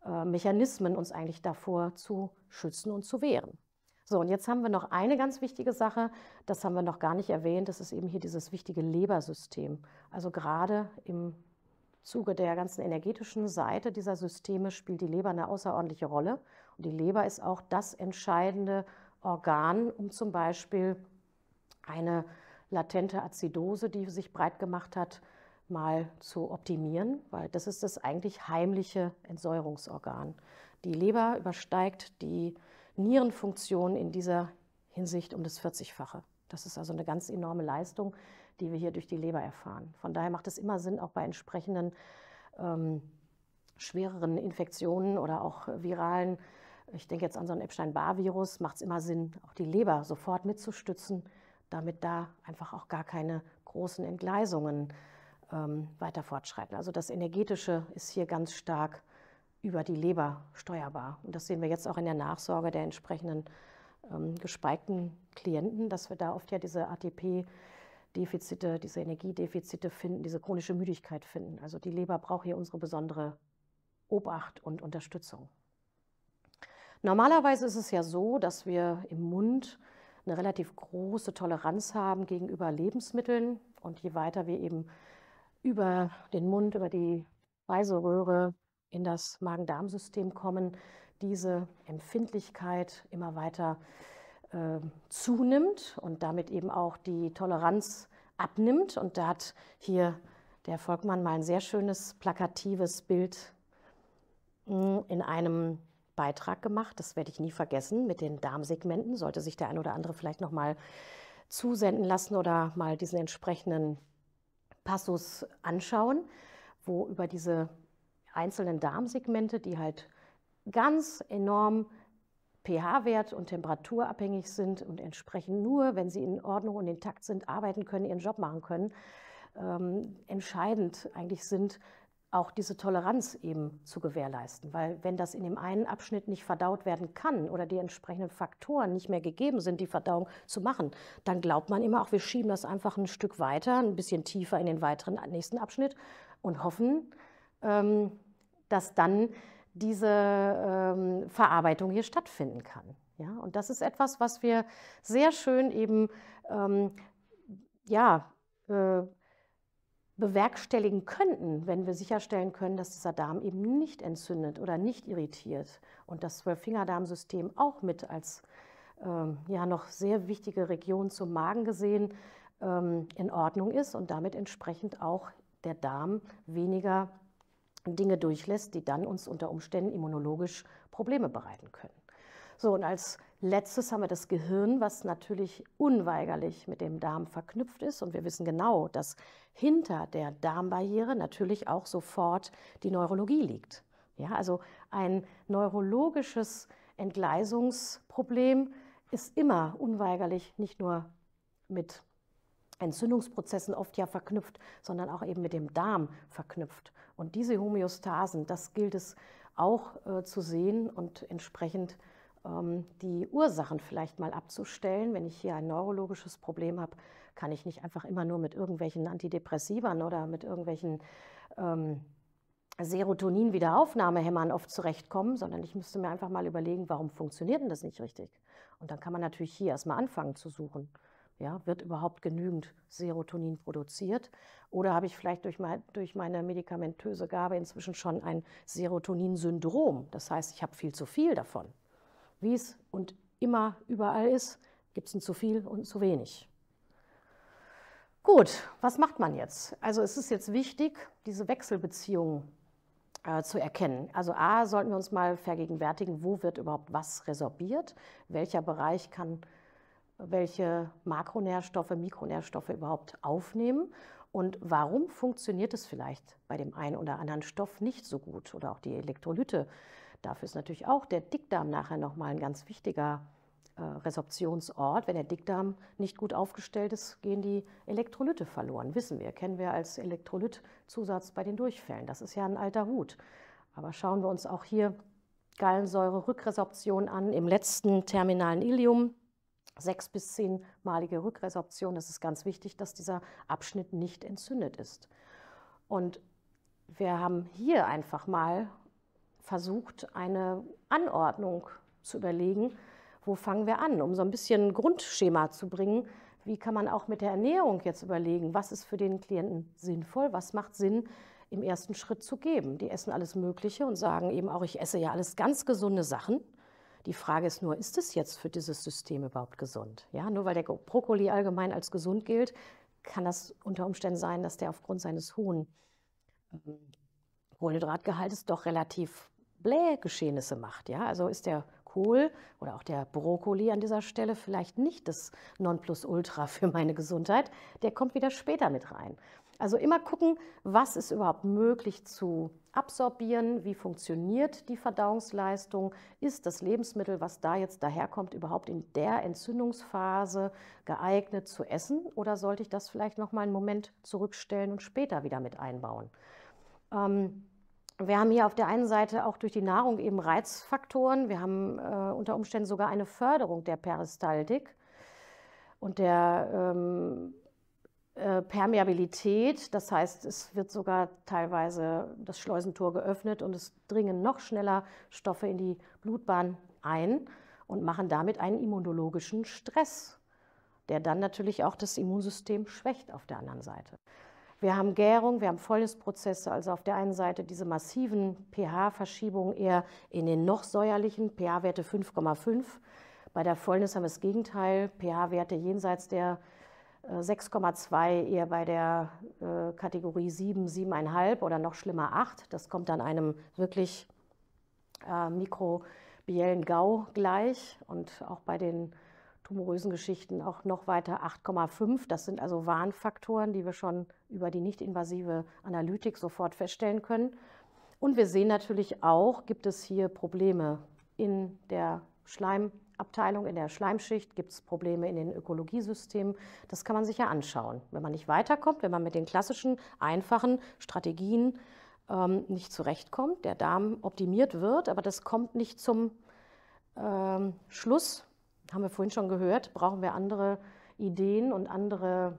äh, Mechanismen, uns eigentlich davor zu schützen und zu wehren. So, und jetzt haben wir noch eine ganz wichtige Sache, das haben wir noch gar nicht erwähnt, das ist eben hier dieses wichtige Lebersystem. Also gerade im Zuge der ganzen energetischen Seite dieser Systeme spielt die Leber eine außerordentliche Rolle. Und die Leber ist auch das entscheidende Organ, um zum Beispiel eine latente Azidose, die sich breit gemacht hat, mal zu optimieren, weil das ist das eigentlich heimliche Entsäuerungsorgan. Die Leber übersteigt die Nierenfunktion in dieser Hinsicht um das 40-fache. Das ist also eine ganz enorme Leistung, die wir hier durch die Leber erfahren. Von daher macht es immer Sinn, auch bei entsprechenden ähm, schwereren Infektionen oder auch viralen, ich denke jetzt an so einen Epstein-Barr-Virus, macht es immer Sinn, auch die Leber sofort mitzustützen, damit da einfach auch gar keine großen Entgleisungen ähm, weiter fortschreiten. Also das Energetische ist hier ganz stark über die Leber steuerbar. Und das sehen wir jetzt auch in der Nachsorge der entsprechenden ähm, gespaltenen Klienten, dass wir da oft ja diese ATP- Defizite, diese Energiedefizite finden, diese chronische Müdigkeit finden. Also die Leber braucht hier unsere besondere Obacht und Unterstützung. Normalerweise ist es ja so, dass wir im Mund eine relativ große Toleranz haben gegenüber Lebensmitteln. Und je weiter wir eben über den Mund, über die Speiseröhre in das Magen-Darm-System kommen, diese Empfindlichkeit immer weiter äh, ähm, zunimmt und damit eben auch die Toleranz abnimmt. Und da hat hier der Volkmann mal ein sehr schönes plakatives Bild hm, in einem Beitrag gemacht. Das werde ich nie vergessen mit den Darmsegmenten. Sollte sich der ein oder andere vielleicht noch mal zusenden lassen oder mal diesen entsprechenden Passus anschauen, wo über diese einzelnen Darmsegmente, die halt ganz enorm pH-Wert und Temperatur abhängig sind und entsprechend nur, wenn sie in Ordnung und intakt sind, arbeiten können, ihren Job machen können, ähm, entscheidend eigentlich sind, auch diese Toleranz eben zu gewährleisten. Weil wenn das in dem einen Abschnitt nicht verdaut werden kann oder die entsprechenden Faktoren nicht mehr gegeben sind, die Verdauung zu machen, dann glaubt man immer auch, wir schieben das einfach ein Stück weiter, ein bisschen tiefer in den weiteren äh, nächsten Abschnitt und hoffen, ähm, dass dann diese ähm, Verarbeitung hier stattfinden kann. Ja, und das ist etwas, was wir sehr schön eben ähm, ja, äh, bewerkstelligen könnten, wenn wir sicherstellen können, dass dieser Darm eben nicht entzündet oder nicht irritiert und das Zwölffingerdarmsystem auch mit als ähm, ja noch sehr wichtige Region zum Magen gesehen ähm, in Ordnung ist und damit entsprechend auch der Darm weniger Dinge durchlässt, die dann uns unter Umständen immunologisch Probleme bereiten können. So, und als letztes haben wir das Gehirn, was natürlich unweigerlich mit dem Darm verknüpft ist. Und wir wissen genau, dass hinter der Darmbarriere natürlich auch sofort die Neurologie liegt. Ja, also ein neurologisches Entgleisungsproblem ist immer unweigerlich nicht nur mit Entzündungsprozessen oft ja verknüpft, sondern auch eben mit dem Darm verknüpft. Und diese Homöostasen, das gilt es auch äh, zu sehen und entsprechend ähm, die Ursachen vielleicht mal abzustellen. Wenn ich hier ein neurologisches Problem habe, kann ich nicht einfach immer nur mit irgendwelchen Antidepressivern oder mit irgendwelchen ähm, Serotonin-Wiederaufnahmehämmern oft zurechtkommen, sondern ich müsste mir einfach mal überlegen, warum funktioniert denn das nicht richtig? Und dann kann man natürlich hier erstmal anfangen zu suchen. Ja, wird überhaupt genügend Serotonin produziert? Oder habe ich vielleicht durch, mein, durch meine medikamentöse Gabe inzwischen schon ein Serotonin-Syndrom? Das heißt, ich habe viel zu viel davon. Wie es und immer überall ist, gibt es ein zu viel und zu wenig. Gut, was macht man jetzt? Also es ist jetzt wichtig, diese Wechselbeziehungen äh, zu erkennen. Also a, sollten wir uns mal vergegenwärtigen, wo wird überhaupt was resorbiert, welcher Bereich kann welche Makronährstoffe, Mikronährstoffe überhaupt aufnehmen und warum funktioniert es vielleicht bei dem einen oder anderen Stoff nicht so gut oder auch die Elektrolyte. Dafür ist natürlich auch der Dickdarm nachher nochmal ein ganz wichtiger äh, Resorptionsort. Wenn der Dickdarm nicht gut aufgestellt ist, gehen die Elektrolyte verloren, wissen wir, kennen wir als Elektrolytzusatz bei den Durchfällen. Das ist ja ein alter Hut. Aber schauen wir uns auch hier Gallensäure-Rückresorption an im letzten terminalen Ilium sechs- bis zehnmalige Rückresorption. Es ist ganz wichtig, dass dieser Abschnitt nicht entzündet ist. Und wir haben hier einfach mal versucht, eine Anordnung zu überlegen, wo fangen wir an, um so ein bisschen ein Grundschema zu bringen, wie kann man auch mit der Ernährung jetzt überlegen, was ist für den Klienten sinnvoll, was macht Sinn im ersten Schritt zu geben. Die essen alles Mögliche und sagen eben auch, ich esse ja alles ganz gesunde Sachen. Die Frage ist nur, ist es jetzt für dieses System überhaupt gesund? Ja, nur weil der Brokkoli allgemein als gesund gilt, kann das unter Umständen sein, dass der aufgrund seines hohen ähm, Kohlenhydratgehaltes doch relativ Blähgeschehnisse macht. Ja, also ist der Kohl oder auch der Brokkoli an dieser Stelle vielleicht nicht das Nonplusultra für meine Gesundheit. Der kommt wieder später mit rein. Also immer gucken, was ist überhaupt möglich zu absorbieren, wie funktioniert die Verdauungsleistung, ist das Lebensmittel, was da jetzt daherkommt, überhaupt in der Entzündungsphase geeignet zu essen oder sollte ich das vielleicht noch mal einen Moment zurückstellen und später wieder mit einbauen? Ähm, wir haben hier auf der einen Seite auch durch die Nahrung eben Reizfaktoren, wir haben äh, unter Umständen sogar eine Förderung der Peristaltik und der ähm, äh, Permeabilität. Das heißt, es wird sogar teilweise das Schleusentor geöffnet und es dringen noch schneller Stoffe in die Blutbahn ein und machen damit einen immunologischen Stress, der dann natürlich auch das Immunsystem schwächt auf der anderen Seite. Wir haben Gärung, wir haben Fäulnisprozesse, also auf der einen Seite diese massiven pH-Verschiebungen eher in den noch säuerlichen, pH-Werte 5,5. Bei der Fäulnis haben wir das Gegenteil, pH-Werte jenseits der 6,2 äh, eher bei der äh, Kategorie 7, 7,5 oder noch schlimmer 8. Das kommt dann einem wirklich äh, mikrobiellen Gau gleich und auch bei den tumorösen Geschichten auch noch weiter 8,5. Das sind also Warnfaktoren, die wir schon über die nicht-invasive Analytik sofort feststellen können. Und wir sehen natürlich auch, gibt es hier Probleme in der Schleim- Abteilung, in der Schleimschicht, gibt es Probleme in den Ökologiesystemen. Das kann man sich ja anschauen. Wenn man nicht weiterkommt, wenn man mit den klassischen, einfachen Strategien ähm, nicht zurechtkommt, der Darm optimiert wird, aber das kommt nicht zum ähm, Schluss, haben wir vorhin schon gehört, brauchen wir andere Ideen und andere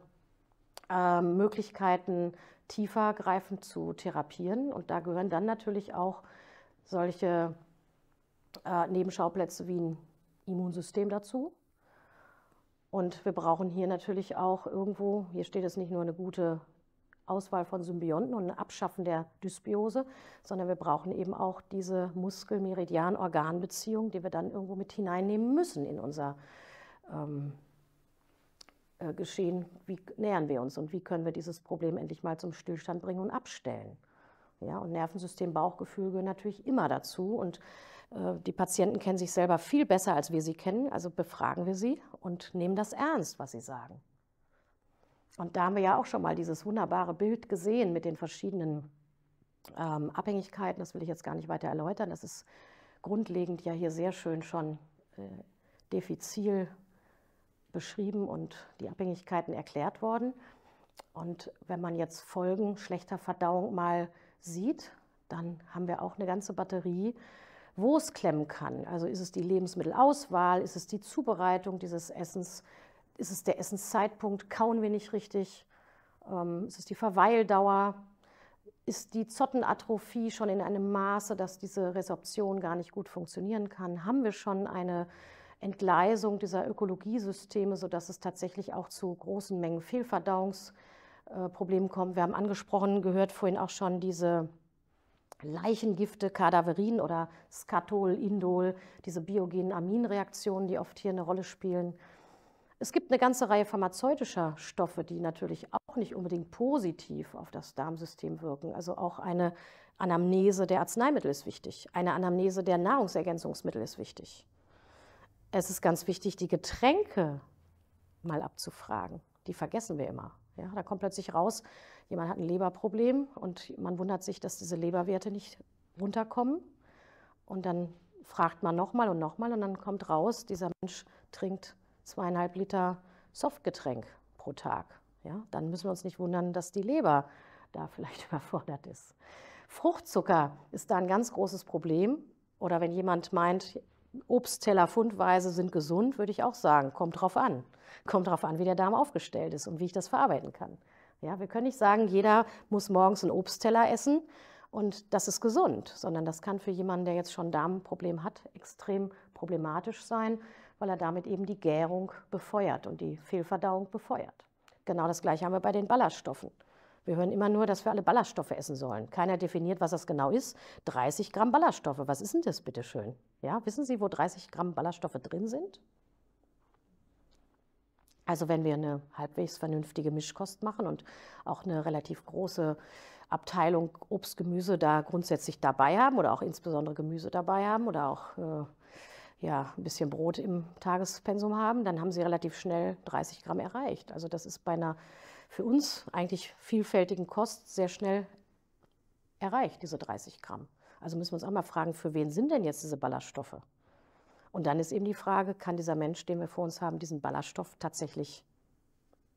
äh, Möglichkeiten, greifend zu therapieren. Und da gehören dann natürlich auch solche äh, Nebenschauplätze wie ein Immunsystem dazu. Und wir brauchen hier natürlich auch irgendwo, hier steht es nicht nur eine gute Auswahl von Symbionten und ein Abschaffen der Dysbiose, sondern wir brauchen eben auch diese Muskel-Meridian-Organ-Beziehung, die wir dann irgendwo mit hineinnehmen müssen in unser ähm, äh, Geschehen. Wie nähern wir uns und wie können wir dieses Problem endlich mal zum Stillstand bringen und abstellen? Ja, und Nervensystem, Bauchgefühl gehören natürlich immer dazu und äh, die Patienten kennen sich selber viel besser, als wir sie kennen, also befragen wir sie und nehmen das ernst, was sie sagen. Und da haben wir ja auch schon mal dieses wunderbare Bild gesehen mit den verschiedenen ähm, Abhängigkeiten. Das will ich jetzt gar nicht weiter erläutern. Das ist grundlegend ja hier sehr schön schon äh, defizil beschrieben und die Abhängigkeiten erklärt worden. Und wenn man jetzt Folgen schlechter Verdauung mal sieht, dann haben wir auch eine ganze Batterie wo es klemmen kann. Also ist es die Lebensmittelauswahl, ist es die Zubereitung dieses Essens, ist es der Essenszeitpunkt, kauen wir nicht richtig, ähm, ist es die Verweildauer, ist die Zottenatrophie schon in einem Maße, dass diese Resorption gar nicht gut funktionieren kann? Haben wir schon eine Entgleisung dieser Ökologiesysteme, sodass es tatsächlich auch zu großen Mengen Fehlverdauungsproblemen kommt? Wir haben angesprochen, gehört vorhin auch schon diese Leichengifte, Kadaverin oder Skatol, Indol, diese biogenen Aminreaktionen, die oft hier eine Rolle spielen. Es gibt eine ganze Reihe pharmazeutischer Stoffe, die natürlich auch nicht unbedingt positiv auf das Darmsystem wirken. Also auch eine Anamnese der Arzneimittel ist wichtig. Eine Anamnese der Nahrungsergänzungsmittel ist wichtig. Es ist ganz wichtig, die Getränke mal abzufragen. Die vergessen wir immer. Ja, da kommt plötzlich raus, jemand hat ein Leberproblem und man wundert sich, dass diese Leberwerte nicht runterkommen. Und dann fragt man nochmal und nochmal und dann kommt raus, dieser Mensch trinkt zweieinhalb Liter Softgetränk pro Tag. Ja, dann müssen wir uns nicht wundern, dass die Leber da vielleicht überfordert ist. Fruchtzucker ist da ein ganz großes Problem. Oder wenn jemand meint, Obstteller fundweise sind gesund, würde ich auch sagen, kommt drauf an. Kommt drauf an, wie der Darm aufgestellt ist und wie ich das verarbeiten kann. Ja, wir können nicht sagen, jeder muss morgens einen Obstteller essen und das ist gesund, sondern das kann für jemanden, der jetzt schon Darmproblem hat, extrem problematisch sein, weil er damit eben die Gärung befeuert und die Fehlverdauung befeuert. Genau das gleiche haben wir bei den Ballaststoffen. Wir hören immer nur, dass wir alle Ballaststoffe essen sollen. Keiner definiert, was das genau ist. 30 Gramm Ballaststoffe, was ist denn das bitteschön? Ja, wissen Sie, wo 30 Gramm Ballaststoffe drin sind? Also wenn wir eine halbwegs vernünftige Mischkost machen und auch eine relativ große Abteilung Obst, Gemüse da grundsätzlich dabei haben oder auch insbesondere Gemüse dabei haben oder auch äh, ja, ein bisschen Brot im Tagespensum haben, dann haben sie relativ schnell 30 Gramm erreicht. Also das ist bei einer für uns eigentlich vielfältigen Kost sehr schnell erreicht, diese 30 Gramm. Also müssen wir uns auch mal fragen, für wen sind denn jetzt diese Ballaststoffe? Und dann ist eben die Frage, kann dieser Mensch, den wir vor uns haben, diesen Ballaststoff tatsächlich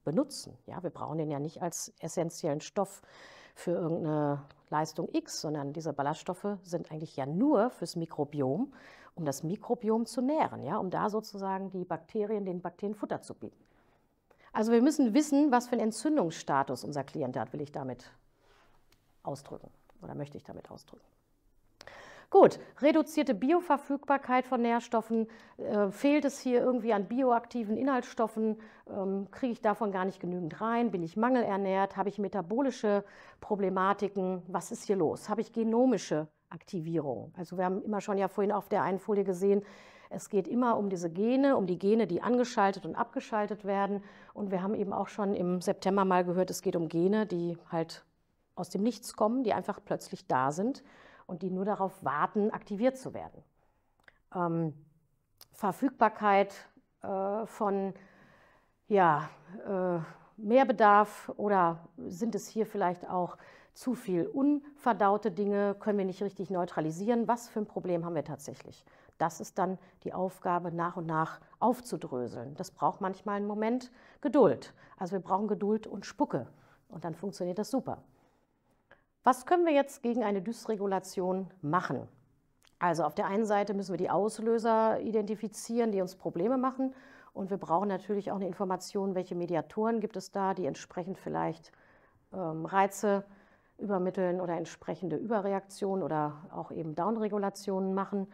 benutzen? Ja, wir brauchen den ja nicht als essentiellen Stoff für irgendeine Leistung X, sondern diese Ballaststoffe sind eigentlich ja nur fürs Mikrobiom, um das Mikrobiom zu nähren, ja, um da sozusagen die Bakterien, den Bakterien Futter zu bieten. Also wir müssen wissen, was für einen Entzündungsstatus unser Klient hat, will ich damit ausdrücken oder möchte ich damit ausdrücken. Gut, reduzierte Bioverfügbarkeit von Nährstoffen, äh, fehlt es hier irgendwie an bioaktiven Inhaltsstoffen, ähm, kriege ich davon gar nicht genügend rein, bin ich mangelernährt, habe ich metabolische Problematiken, was ist hier los? Habe ich genomische Aktivierung? Also wir haben immer schon ja vorhin auf der einen Folie gesehen, es geht immer um diese Gene, um die Gene, die angeschaltet und abgeschaltet werden. Und wir haben eben auch schon im September mal gehört, es geht um Gene, die halt aus dem Nichts kommen, die einfach plötzlich da sind und die nur darauf warten, aktiviert zu werden. Ähm, Verfügbarkeit äh, von ja, äh, Mehrbedarf oder sind es hier vielleicht auch zu viel unverdaute Dinge, können wir nicht richtig neutralisieren? Was für ein Problem haben wir tatsächlich? Das ist dann die Aufgabe, nach und nach aufzudröseln. Das braucht manchmal einen Moment Geduld. Also wir brauchen Geduld und Spucke und dann funktioniert das super. Was können wir jetzt gegen eine Dysregulation machen? Also auf der einen Seite müssen wir die Auslöser identifizieren, die uns Probleme machen. Und wir brauchen natürlich auch eine Information, welche Mediatoren gibt es da, die entsprechend vielleicht ähm, Reize übermitteln oder entsprechende Überreaktionen oder auch eben Downregulationen machen.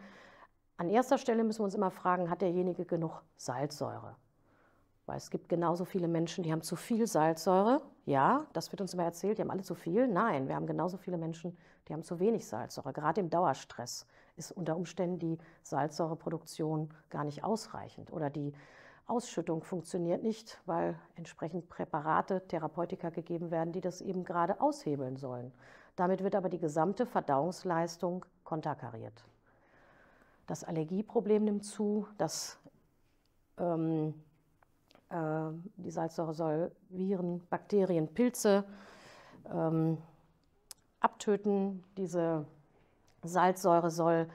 An erster Stelle müssen wir uns immer fragen, hat derjenige genug Salzsäure? Weil es gibt genauso viele Menschen, die haben zu viel Salzsäure ja, das wird uns immer erzählt, die haben alle zu viel. Nein, wir haben genauso viele Menschen, die haben zu wenig Salzsäure. Gerade im Dauerstress ist unter Umständen die Salzsäureproduktion gar nicht ausreichend oder die Ausschüttung funktioniert nicht, weil entsprechend Präparate, Therapeutika gegeben werden, die das eben gerade aushebeln sollen. Damit wird aber die gesamte Verdauungsleistung konterkariert. Das Allergieproblem nimmt zu, das ähm, äh, die Salzsäure soll Viren, Bakterien, Pilze ähm, abtöten. Diese Salzsäure soll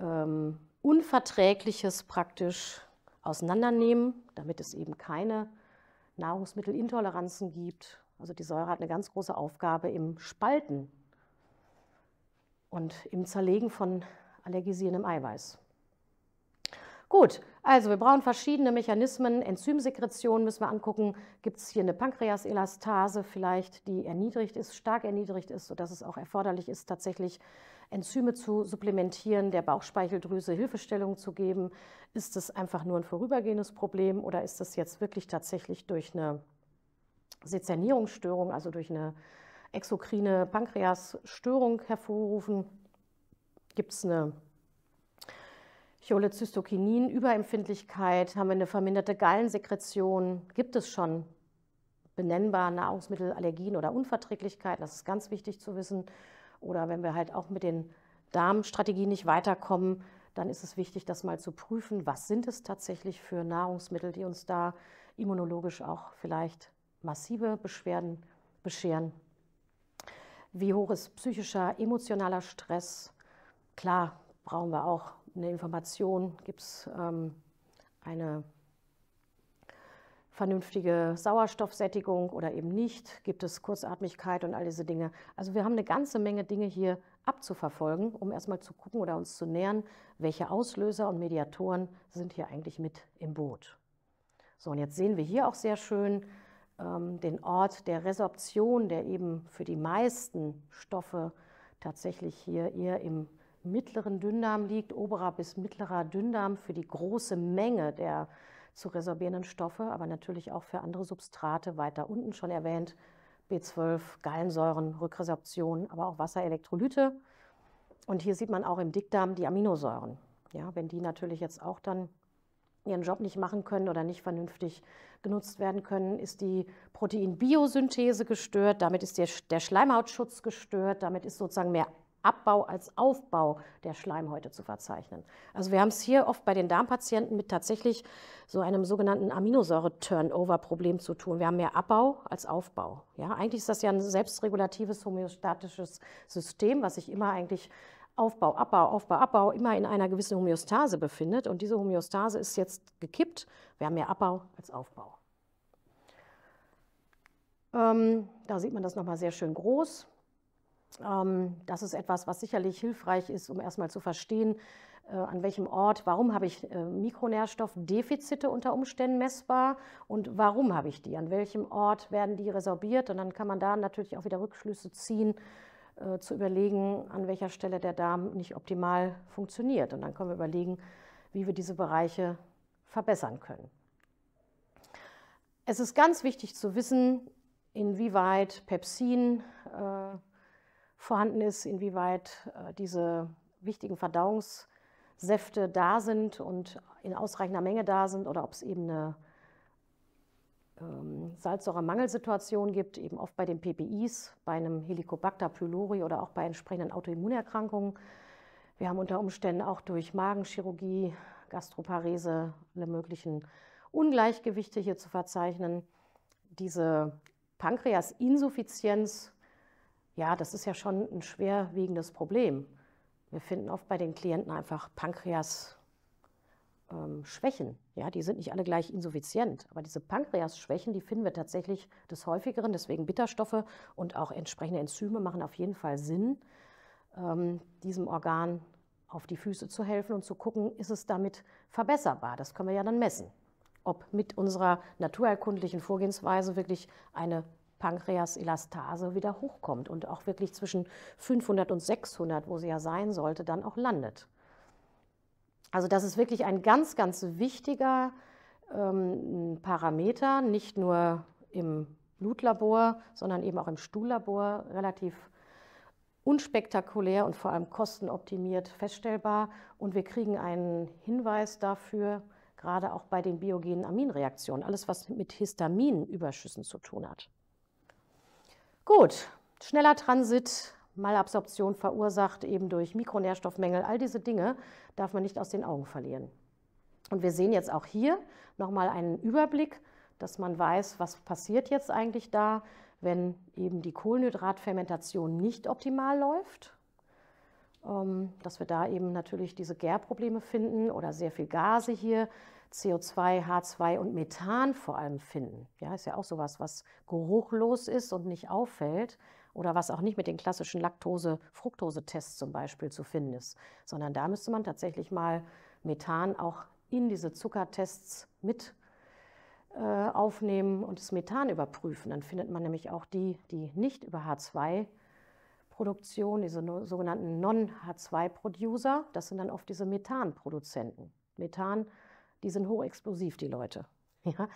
ähm, Unverträgliches praktisch auseinandernehmen, damit es eben keine Nahrungsmittelintoleranzen gibt. Also die Säure hat eine ganz große Aufgabe im Spalten und im Zerlegen von allergisierendem Eiweiß. Gut, also wir brauchen verschiedene Mechanismen. Enzymsekretion müssen wir angucken. Gibt es hier eine Pankreaselastase vielleicht, die erniedrigt ist, stark erniedrigt ist, sodass es auch erforderlich ist, tatsächlich Enzyme zu supplementieren, der Bauchspeicheldrüse Hilfestellung zu geben? Ist es einfach nur ein vorübergehendes Problem oder ist es jetzt wirklich tatsächlich durch eine Sezernierungsstörung, also durch eine exokrine Pankreasstörung hervorrufen? Gibt es eine Cholecystokinin, Überempfindlichkeit, haben wir eine verminderte Gallensekretion, gibt es schon benennbar Nahrungsmittelallergien oder Unverträglichkeiten, das ist ganz wichtig zu wissen. Oder wenn wir halt auch mit den Darmstrategien nicht weiterkommen, dann ist es wichtig, das mal zu prüfen, was sind es tatsächlich für Nahrungsmittel, die uns da immunologisch auch vielleicht massive Beschwerden bescheren. Wie hoch ist psychischer, emotionaler Stress? Klar, brauchen wir auch eine Information, gibt es ähm, eine vernünftige Sauerstoffsättigung oder eben nicht, gibt es Kurzatmigkeit und all diese Dinge. Also wir haben eine ganze Menge Dinge hier abzuverfolgen, um erstmal zu gucken oder uns zu nähern, welche Auslöser und Mediatoren sind hier eigentlich mit im Boot. So, und jetzt sehen wir hier auch sehr schön ähm, den Ort der Resorption, der eben für die meisten Stoffe tatsächlich hier eher im mittleren Dünndarm liegt, oberer bis mittlerer Dünndarm für die große Menge der zu resorbierenden Stoffe, aber natürlich auch für andere Substrate weiter unten schon erwähnt, B12, Gallensäuren, Rückresorption, aber auch Wasserelektrolyte. Und hier sieht man auch im Dickdarm die Aminosäuren. Ja, wenn die natürlich jetzt auch dann ihren Job nicht machen können oder nicht vernünftig genutzt werden können, ist die Proteinbiosynthese gestört, damit ist der, der Schleimhautschutz gestört, damit ist sozusagen mehr Abbau als Aufbau der Schleimhäute zu verzeichnen. Also wir haben es hier oft bei den Darmpatienten mit tatsächlich so einem sogenannten Aminosäure-Turnover-Problem zu tun. Wir haben mehr Abbau als Aufbau. Ja, eigentlich ist das ja ein selbstregulatives homöostatisches System, was sich immer eigentlich Aufbau, Abbau, Aufbau, Abbau immer in einer gewissen Homöostase befindet. Und diese Homöostase ist jetzt gekippt. Wir haben mehr Abbau als Aufbau. Ähm, da sieht man das nochmal sehr schön groß. Ähm, das ist etwas, was sicherlich hilfreich ist, um erstmal zu verstehen, äh, an welchem Ort, warum habe ich äh, Mikronährstoffdefizite unter Umständen messbar und warum habe ich die, an welchem Ort werden die resorbiert und dann kann man da natürlich auch wieder Rückschlüsse ziehen, äh, zu überlegen, an welcher Stelle der Darm nicht optimal funktioniert und dann können wir überlegen, wie wir diese Bereiche verbessern können. Es ist ganz wichtig zu wissen, inwieweit Pepsin äh, vorhanden ist, inwieweit äh, diese wichtigen Verdauungssäfte da sind und in ausreichender Menge da sind oder ob es eben eine ähm, Salzsäuremangelsituation gibt, eben oft bei den PPIs, bei einem Helicobacter pylori oder auch bei entsprechenden Autoimmunerkrankungen. Wir haben unter Umständen auch durch Magenchirurgie, Gastroparese, alle möglichen Ungleichgewichte hier zu verzeichnen. Diese Pankreasinsuffizienz ja, das ist ja schon ein schwerwiegendes Problem. Wir finden oft bei den Klienten einfach Pankreas-Schwächen. Ähm, ja, die sind nicht alle gleich insuffizient, aber diese Pankreas-Schwächen, die finden wir tatsächlich des häufigeren. Deswegen Bitterstoffe und auch entsprechende Enzyme machen auf jeden Fall Sinn, ähm, diesem Organ auf die Füße zu helfen und zu gucken, ist es damit verbesserbar. Das können wir ja dann messen, ob mit unserer naturerkundlichen Vorgehensweise wirklich eine Pankreaselastase wieder hochkommt und auch wirklich zwischen 500 und 600, wo sie ja sein sollte, dann auch landet. Also das ist wirklich ein ganz, ganz wichtiger ähm, Parameter, nicht nur im Blutlabor, sondern eben auch im Stuhllabor relativ unspektakulär und vor allem kostenoptimiert feststellbar. Und wir kriegen einen Hinweis dafür, gerade auch bei den biogenen Aminreaktionen, alles was mit Histaminüberschüssen zu tun hat. Gut, schneller Transit, Malabsorption verursacht eben durch Mikronährstoffmängel, all diese Dinge darf man nicht aus den Augen verlieren. Und wir sehen jetzt auch hier nochmal einen Überblick, dass man weiß, was passiert jetzt eigentlich da, wenn eben die Kohlenhydratfermentation nicht optimal läuft. Ähm, dass wir da eben natürlich diese Gärprobleme finden oder sehr viel Gase hier CO2, H2 und Methan vor allem finden. Ja, ist ja auch sowas, was geruchlos ist und nicht auffällt oder was auch nicht mit den klassischen Laktose-Fructose-Tests zum Beispiel zu finden ist, sondern da müsste man tatsächlich mal Methan auch in diese Zuckertests mit äh, aufnehmen und das Methan überprüfen. Dann findet man nämlich auch die, die nicht über H2 Produktion, diese sogenannten Non-H2-Producer, das sind dann oft diese Methanproduzenten. Methan die sind hochexplosiv, die Leute. Ja.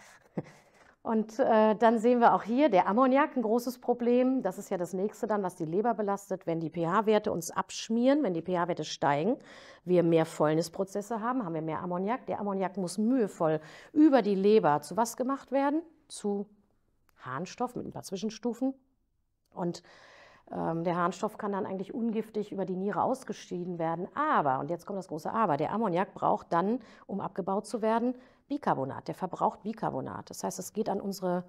Und äh, dann sehen wir auch hier der Ammoniak, ein großes Problem. Das ist ja das nächste dann, was die Leber belastet, wenn die pH-Werte uns abschmieren, wenn die pH-Werte steigen, wir mehr Fäulnisprozesse haben, haben wir mehr Ammoniak. Der Ammoniak muss mühevoll über die Leber zu was gemacht werden? Zu Harnstoff mit ein paar Zwischenstufen. Und ähm, der Harnstoff kann dann eigentlich ungiftig über die Niere ausgeschieden werden. Aber, und jetzt kommt das große Aber, der Ammoniak braucht dann, um abgebaut zu werden, Bicarbonat. Der verbraucht Bicarbonat. Das heißt, es geht an unsere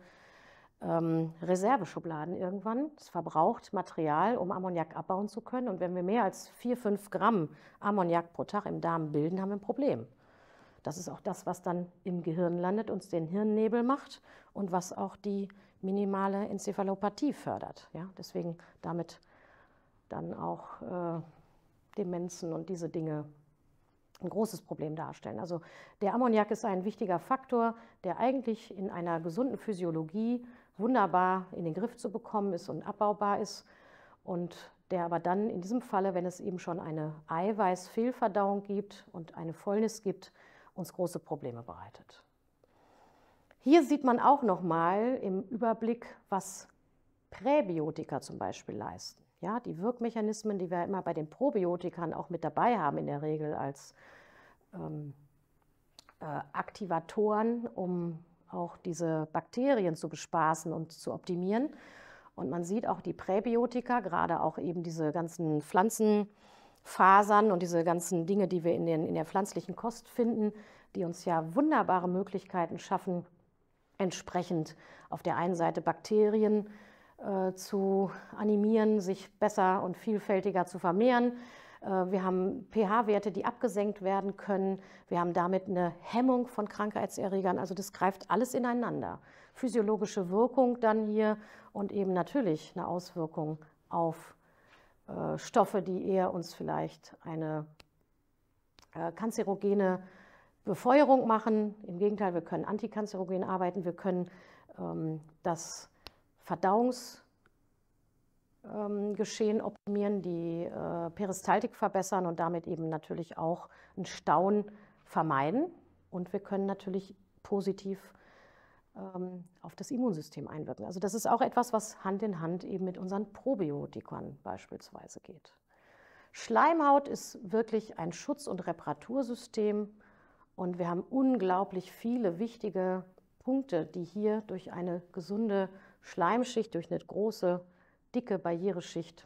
ähm, Reserveschubladen irgendwann. Es verbraucht Material, um Ammoniak abbauen zu können. Und wenn wir mehr als 4, 5 Gramm Ammoniak pro Tag im Darm bilden, haben wir ein Problem. Das ist auch das, was dann im Gehirn landet, uns den Hirnnebel macht und was auch die minimale Enzephalopathie fördert. Ja? Deswegen damit dann auch äh, Demenzen und diese Dinge ein großes Problem darstellen. Also der Ammoniak ist ein wichtiger Faktor, der eigentlich in einer gesunden Physiologie wunderbar in den Griff zu bekommen ist und abbaubar ist und der aber dann in diesem Falle, wenn es eben schon eine Eiweißfehlverdauung gibt und eine Vollnis gibt, uns große Probleme bereitet. Hier sieht man auch nochmal im Überblick, was Präbiotika zum Beispiel leisten. Ja, die Wirkmechanismen, die wir immer bei den Probiotikern auch mit dabei haben, in der Regel als ähm, äh, Aktivatoren, um auch diese Bakterien zu bespaßen und zu optimieren. Und man sieht auch die Präbiotika, gerade auch eben diese ganzen Pflanzenfasern und diese ganzen Dinge, die wir in, den, in der pflanzlichen Kost finden, die uns ja wunderbare Möglichkeiten schaffen, entsprechend auf der einen Seite Bakterien äh, zu animieren, sich besser und vielfältiger zu vermehren. Äh, wir haben pH-Werte, die abgesenkt werden können. Wir haben damit eine Hemmung von Krankheitserregern. Also das greift alles ineinander. Physiologische Wirkung dann hier und eben natürlich eine Auswirkung auf äh, Stoffe, die eher uns vielleicht eine äh, kanzerogene Befeuerung machen. Im Gegenteil, wir können antikanzerogen arbeiten, wir können ähm, das Verdauungsgeschehen ähm, optimieren, die äh, Peristaltik verbessern und damit eben natürlich auch ein Staun vermeiden. Und wir können natürlich positiv ähm, auf das Immunsystem einwirken. Also das ist auch etwas, was Hand in Hand eben mit unseren Probiotikern beispielsweise geht. Schleimhaut ist wirklich ein Schutz- und Reparatursystem und wir haben unglaublich viele wichtige Punkte, die hier durch eine gesunde Schleimschicht, durch eine große, dicke Barriereschicht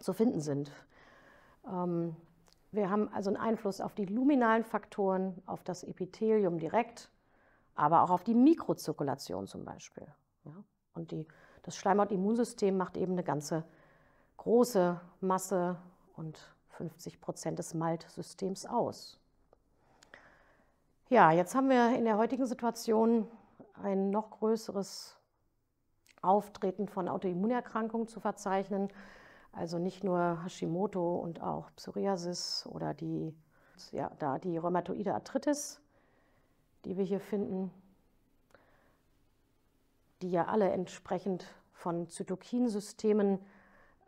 zu finden sind. Ähm, wir haben also einen Einfluss auf die luminalen Faktoren, auf das Epithelium direkt, aber auch auf die Mikrozirkulation zum Beispiel. Und die, das Schleimhaut-Immunsystem macht eben eine ganze große Masse und 50 Prozent des Malt-Systems aus. Ja, jetzt haben wir in der heutigen Situation ein noch größeres Auftreten von Autoimmunerkrankungen zu verzeichnen. Also nicht nur Hashimoto und auch Psoriasis oder die, ja, da die rheumatoide Arthritis, die wir hier finden, die ja alle entsprechend von Zytokinsystemen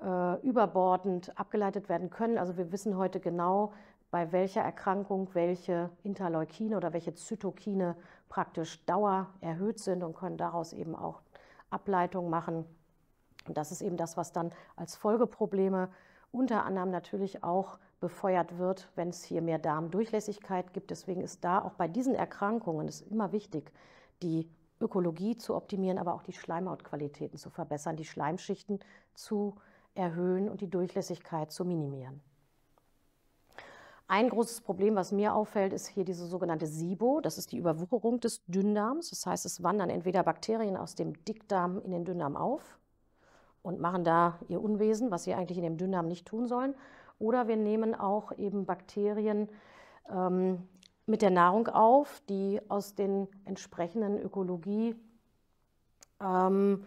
äh, überbordend abgeleitet werden können. Also wir wissen heute genau, bei welcher Erkrankung welche Interleukine oder welche Zytokine praktisch dauer erhöht sind und können daraus eben auch Ableitung machen. Und das ist eben das, was dann als Folgeprobleme unter anderem natürlich auch befeuert wird, wenn es hier mehr Darmdurchlässigkeit gibt. Deswegen ist da auch bei diesen Erkrankungen es immer wichtig, die Ökologie zu optimieren, aber auch die Schleimhautqualitäten zu verbessern, die Schleimschichten zu erhöhen und die Durchlässigkeit zu minimieren. Ein großes Problem, was mir auffällt, ist hier diese sogenannte SIBO. Das ist die Überwucherung des Dünndarms. Das heißt, es wandern entweder Bakterien aus dem Dickdarm in den Dünndarm auf und machen da ihr Unwesen, was sie eigentlich in dem Dünndarm nicht tun sollen. Oder wir nehmen auch eben Bakterien ähm, mit der Nahrung auf, die aus den entsprechenden Ökologie ähm,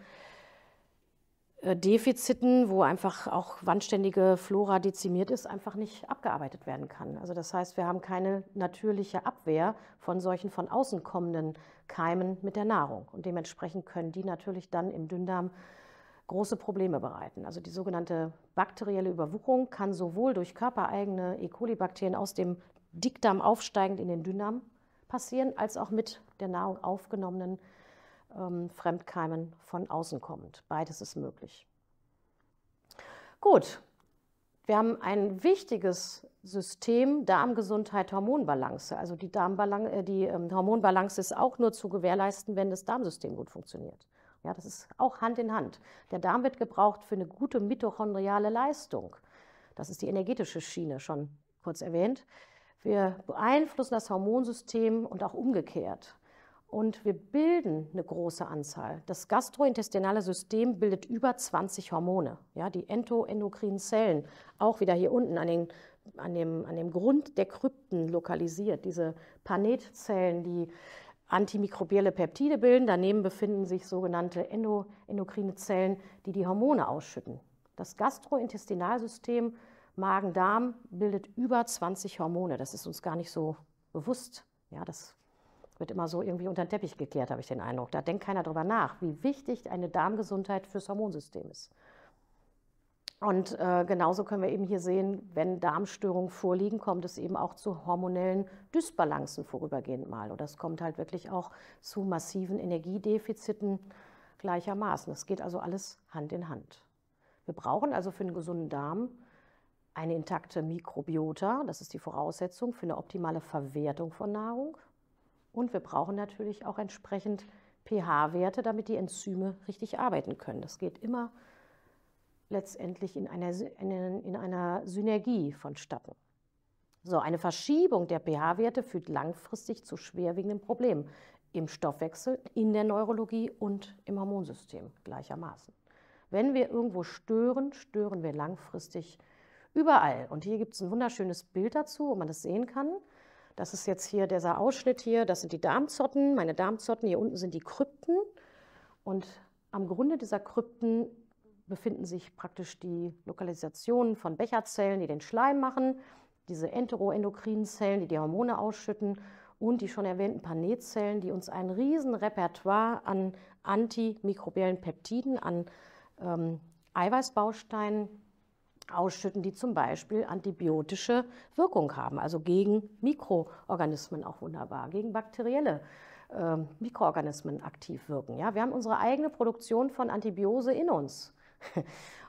äh, Defiziten, wo einfach auch wandständige Flora dezimiert ist, einfach nicht abgearbeitet werden kann. Also das heißt, wir haben keine natürliche Abwehr von solchen von außen kommenden Keimen mit der Nahrung. Und dementsprechend können die natürlich dann im Dünndarm große Probleme bereiten. Also die sogenannte bakterielle Überwuchung kann sowohl durch körpereigene E. coli-Bakterien aus dem Dickdarm aufsteigend in den Dünndarm passieren, als auch mit der Nahrung aufgenommenen Bakterien ähm, Fremdkeimen von außen kommend. Beides ist möglich. Gut, wir haben ein wichtiges System Darmgesundheit, Hormonbalance. Also die, Darmbalan äh, die ähm, Hormonbalance ist auch nur zu gewährleisten, wenn das Darmsystem gut funktioniert. Ja, das ist auch Hand in Hand. Der Darm wird gebraucht für eine gute mitochondriale Leistung. Das ist die energetische Schiene, schon kurz erwähnt. Wir beeinflussen das Hormonsystem und auch umgekehrt und wir bilden eine große Anzahl. Das gastrointestinale System bildet über 20 Hormone. Ja, die entoendokrinen Zellen, auch wieder hier unten an, den, an, dem, an dem Grund der Krypten lokalisiert, diese Panetzellen, die antimikrobielle Peptide bilden. Daneben befinden sich sogenannte Endo, endokrine Zellen, die die Hormone ausschütten. Das Gastrointestinalsystem Magen-Darm bildet über 20 Hormone. Das ist uns gar nicht so bewusst. Ja, das wird immer so irgendwie unter den Teppich gekehrt, habe ich den Eindruck. Da denkt keiner drüber nach, wie wichtig eine Darmgesundheit fürs Hormonsystem ist. Und äh, genauso können wir eben hier sehen, wenn Darmstörungen vorliegen, kommt es eben auch zu hormonellen Dysbalancen vorübergehend mal. Oder es kommt halt wirklich auch zu massiven Energiedefiziten gleichermaßen. Es geht also alles Hand in Hand. Wir brauchen also für einen gesunden Darm eine intakte Mikrobiota. Das ist die Voraussetzung für eine optimale Verwertung von Nahrung. Und wir brauchen natürlich auch entsprechend pH-Werte, damit die Enzyme richtig arbeiten können. Das geht immer letztendlich in einer, in einer Synergie vonstatten. So, eine Verschiebung der pH-Werte führt langfristig zu schwerwiegenden Problemen im Stoffwechsel, in der Neurologie und im Hormonsystem gleichermaßen. Wenn wir irgendwo stören, stören wir langfristig überall. Und hier gibt es ein wunderschönes Bild dazu, wo man das sehen kann. Das ist jetzt hier dieser Ausschnitt hier, das sind die Darmzotten, meine Darmzotten, hier unten sind die Krypten und am Grunde dieser Krypten befinden sich praktisch die Lokalisationen von Becherzellen, die den Schleim machen, diese enteroendokrinen Zellen, die die Hormone ausschütten und die schon erwähnten Panetzellen, die uns ein riesen Repertoire an antimikrobiellen Peptiden, an ähm, Eiweißbausteinen ausschütten, die zum Beispiel antibiotische Wirkung haben, also gegen Mikroorganismen auch wunderbar, gegen bakterielle äh, Mikroorganismen aktiv wirken. Ja? Wir haben unsere eigene Produktion von Antibiose in uns.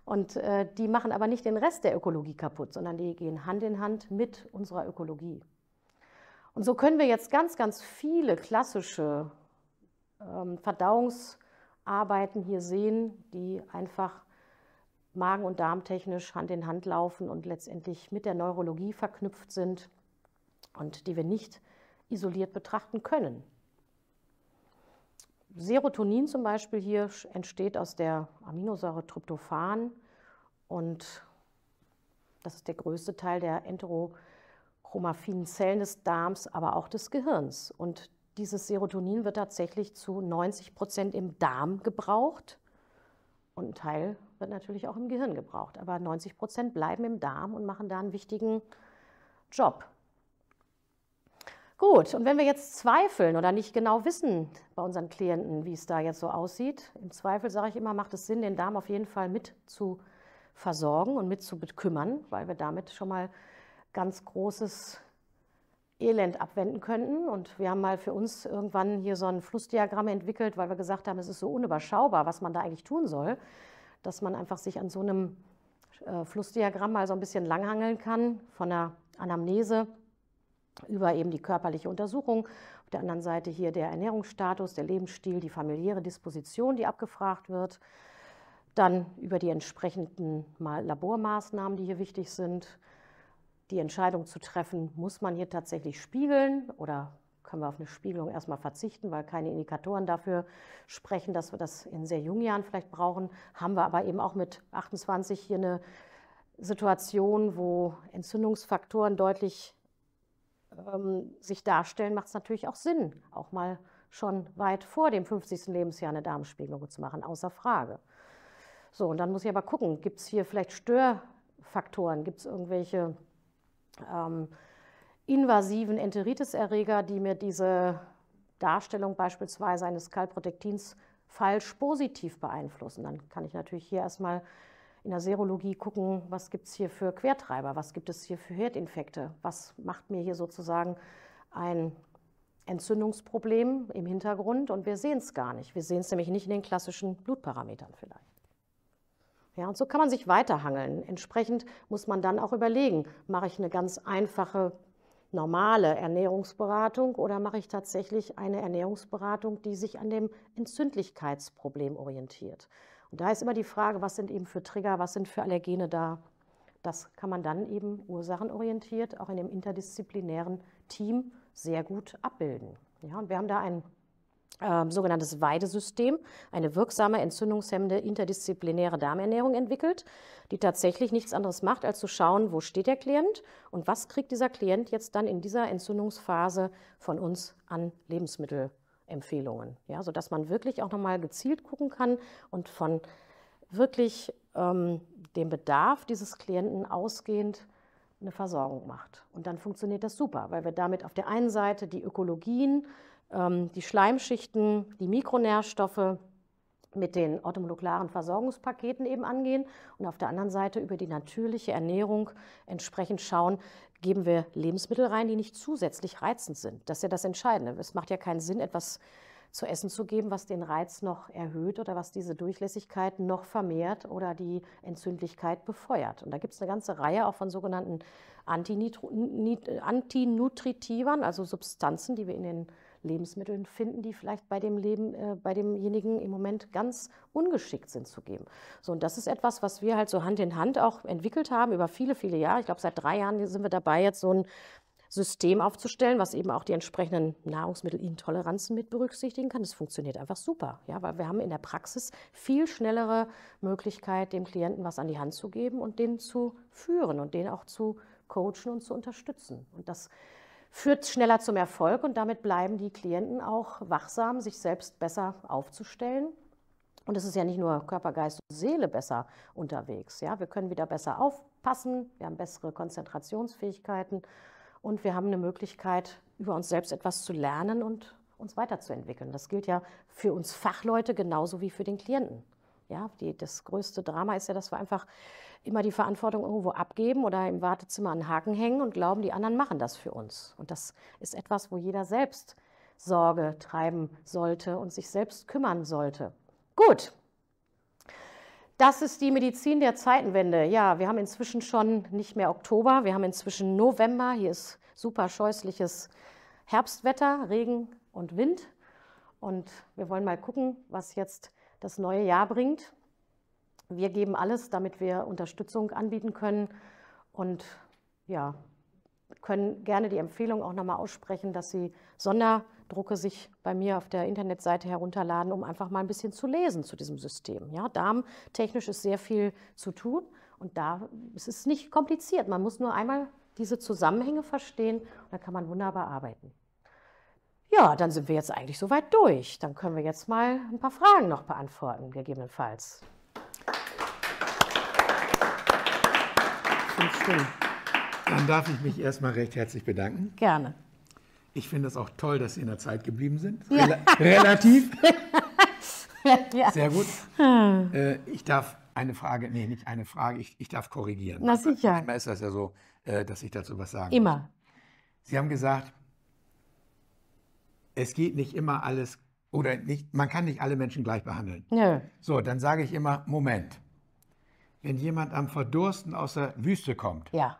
Und äh, die machen aber nicht den Rest der Ökologie kaputt, sondern die gehen Hand in Hand mit unserer Ökologie. Und so können wir jetzt ganz, ganz viele klassische ähm, Verdauungsarbeiten hier sehen, die einfach Magen- und Darmtechnisch Hand in Hand laufen und letztendlich mit der Neurologie verknüpft sind und die wir nicht isoliert betrachten können. Serotonin zum Beispiel hier entsteht aus der Aminosäure Tryptophan und das ist der größte Teil der enterochromaffinen Zellen des Darms, aber auch des Gehirns. Und dieses Serotonin wird tatsächlich zu 90 Prozent im Darm gebraucht und ein Teil wird natürlich auch im Gehirn gebraucht. Aber 90 Prozent bleiben im Darm und machen da einen wichtigen Job. Gut, und wenn wir jetzt zweifeln oder nicht genau wissen bei unseren Klienten, wie es da jetzt so aussieht, im Zweifel sage ich immer, macht es Sinn, den Darm auf jeden Fall mit zu versorgen und mit zu bekümmern, weil wir damit schon mal ganz großes Elend abwenden könnten. Und wir haben mal für uns irgendwann hier so ein Flussdiagramm entwickelt, weil wir gesagt haben, es ist so unüberschaubar, was man da eigentlich tun soll dass man einfach sich an so einem äh, Flussdiagramm mal so ein bisschen langhangeln kann, von der Anamnese über eben die körperliche Untersuchung, auf der anderen Seite hier der Ernährungsstatus, der Lebensstil, die familiäre Disposition, die abgefragt wird, dann über die entsprechenden mal Labormaßnahmen, die hier wichtig sind, die Entscheidung zu treffen, muss man hier tatsächlich spiegeln oder können wir auf eine Spiegelung erstmal verzichten, weil keine Indikatoren dafür sprechen, dass wir das in sehr jungen Jahren vielleicht brauchen. Haben wir aber eben auch mit 28 hier eine Situation, wo Entzündungsfaktoren deutlich ähm, sich darstellen, macht es natürlich auch Sinn, auch mal schon weit vor dem 50. Lebensjahr eine Darmspiegelung zu machen, außer Frage. So, und dann muss ich aber gucken, gibt es hier vielleicht Störfaktoren, gibt es irgendwelche ähm, invasiven Enteritis-Erreger, die mir diese Darstellung beispielsweise eines Kalprotektins falsch positiv beeinflussen. Dann kann ich natürlich hier erstmal in der Serologie gucken, was gibt es hier für Quertreiber, was gibt es hier für Herdinfekte, was macht mir hier sozusagen ein Entzündungsproblem im Hintergrund und wir sehen es gar nicht. Wir sehen es nämlich nicht in den klassischen Blutparametern vielleicht. Ja, und so kann man sich weiterhangeln. Entsprechend muss man dann auch überlegen, mache ich eine ganz einfache normale Ernährungsberatung oder mache ich tatsächlich eine Ernährungsberatung, die sich an dem Entzündlichkeitsproblem orientiert? Und da ist immer die Frage, was sind eben für Trigger, was sind für Allergene da? Das kann man dann eben ursachenorientiert auch in dem interdisziplinären Team sehr gut abbilden. Ja, und wir haben da ein ähm, sogenanntes Weidesystem, eine wirksame entzündungshemmende interdisziplinäre Darmernährung entwickelt, die tatsächlich nichts anderes macht, als zu schauen, wo steht der Klient und was kriegt dieser Klient jetzt dann in dieser Entzündungsphase von uns an Lebensmittelempfehlungen. Ja, sodass man wirklich auch nochmal gezielt gucken kann und von wirklich ähm, dem Bedarf dieses Klienten ausgehend eine Versorgung macht. Und dann funktioniert das super, weil wir damit auf der einen Seite die Ökologien, ähm, die Schleimschichten, die Mikronährstoffe mit den orthomolekularen Versorgungspaketen eben angehen und auf der anderen Seite über die natürliche Ernährung entsprechend schauen, geben wir Lebensmittel rein, die nicht zusätzlich reizend sind. Das ist ja das Entscheidende. Es macht ja keinen Sinn, etwas zu essen zu geben, was den Reiz noch erhöht oder was diese Durchlässigkeit noch vermehrt oder die Entzündlichkeit befeuert. Und da gibt es eine ganze Reihe auch von sogenannten Antinutritivern, also Substanzen, die wir in den Lebensmitteln finden, die vielleicht bei dem Leben, äh, bei demjenigen im Moment ganz ungeschickt sind zu geben. So, und das ist etwas, was wir halt so Hand in Hand auch entwickelt haben über viele, viele Jahre. Ich glaube, seit drei Jahren sind wir dabei, jetzt so ein System aufzustellen, was eben auch die entsprechenden Nahrungsmittelintoleranzen mit berücksichtigen kann. Das funktioniert einfach super, ja, weil wir haben in der Praxis viel schnellere Möglichkeit, dem Klienten was an die Hand zu geben und den zu führen und den auch zu coachen und zu unterstützen. Und das führt schneller zum Erfolg und damit bleiben die Klienten auch wachsam, sich selbst besser aufzustellen. Und es ist ja nicht nur Körper, Geist und Seele besser unterwegs. Ja? Wir können wieder besser aufpassen, wir haben bessere Konzentrationsfähigkeiten und wir haben eine Möglichkeit, über uns selbst etwas zu lernen und uns weiterzuentwickeln. Das gilt ja für uns Fachleute genauso wie für den Klienten. Ja, die, das größte Drama ist ja, dass wir einfach immer die Verantwortung irgendwo abgeben oder im Wartezimmer einen Haken hängen und glauben, die anderen machen das für uns. Und das ist etwas, wo jeder selbst Sorge treiben sollte und sich selbst kümmern sollte. Gut. Das ist die Medizin der Zeitenwende. Ja, wir haben inzwischen schon nicht mehr Oktober, wir haben inzwischen November. Hier ist super scheußliches Herbstwetter, Regen und Wind. Und wir wollen mal gucken, was jetzt das neue Jahr bringt. Wir geben alles, damit wir Unterstützung anbieten können und ja, können gerne die Empfehlung auch nochmal aussprechen, dass Sie Sonderdrucke sich bei mir auf der Internetseite herunterladen, um einfach mal ein bisschen zu lesen zu diesem System. Ja, darmtechnisch ist sehr viel zu tun und da es ist es nicht kompliziert. Man muss nur einmal diese Zusammenhänge verstehen und dann kann man wunderbar arbeiten. Ja, dann sind wir jetzt eigentlich soweit durch. Dann können wir jetzt mal ein paar Fragen noch beantworten, gegebenenfalls. Dann darf ich mich erstmal recht herzlich bedanken. Gerne. Ich finde es auch toll, dass Sie in der Zeit geblieben sind. Rel ja. Relativ. ja. Sehr gut. Äh, ich darf eine Frage, nee, nicht eine Frage, ich, ich darf korrigieren. Na sicher. Manchmal ist das ja so, äh, dass ich dazu was sage. Immer. Muss. Sie haben gesagt, es geht nicht immer alles oder nicht, man kann nicht alle Menschen gleich behandeln. Nö. So, dann sage ich immer, Moment, wenn jemand am Verdursten aus der Wüste kommt, ja,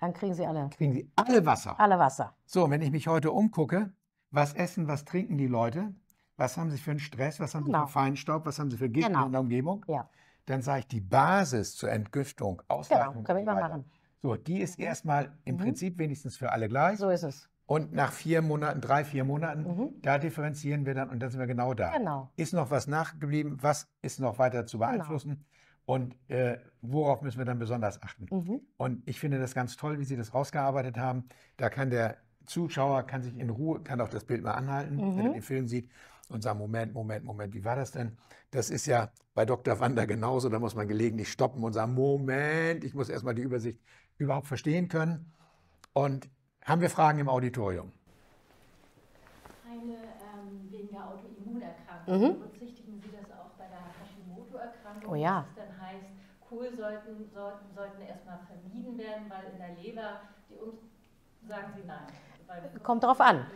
dann kriegen sie alle. Kriegen sie alle Wasser. Alle Wasser. So, wenn ich mich heute umgucke, was essen, was trinken die Leute, was haben sie für einen Stress, was haben genau. sie für genau. einen Feinstaub, was haben sie für Gift genau. in der Umgebung, ja. dann sage ich, die Basis zur Entgiftung, Ausleitung, genau, können wir machen. So, die ist mhm. erstmal im mhm. Prinzip wenigstens für alle gleich. So ist es. Und nach vier Monaten, drei, vier Monaten, mhm. da differenzieren wir dann und dann sind wir genau da. Genau. Ist noch was nachgeblieben? Was ist noch weiter zu genau. beeinflussen? Genau. Und äh, worauf müssen wir dann besonders achten? Mhm. Und ich finde das ganz toll, wie Sie das rausgearbeitet haben. Da kann der Zuschauer, kann sich in Ruhe, kann auch das Bild mal anhalten, mhm. wenn er den Film sieht und sagt, Moment, Moment, Moment, wie war das denn? Das ist ja bei Dr. Wander genauso, da muss man gelegentlich stoppen und sagen, Moment, ich muss erstmal die Übersicht überhaupt verstehen können. Und haben wir Fragen im Auditorium? Eine ähm, wegen der Autoimmunerkrankung. Mhm. Berücksichtigen Sie das auch bei der Hashimoto-Erkrankung? Oh ja. Das dann heißt, Kohlsorten sollten, sollten erstmal vermieden werden, weil in der Leber die um sagen Sie nein. Äh, kommt drauf an.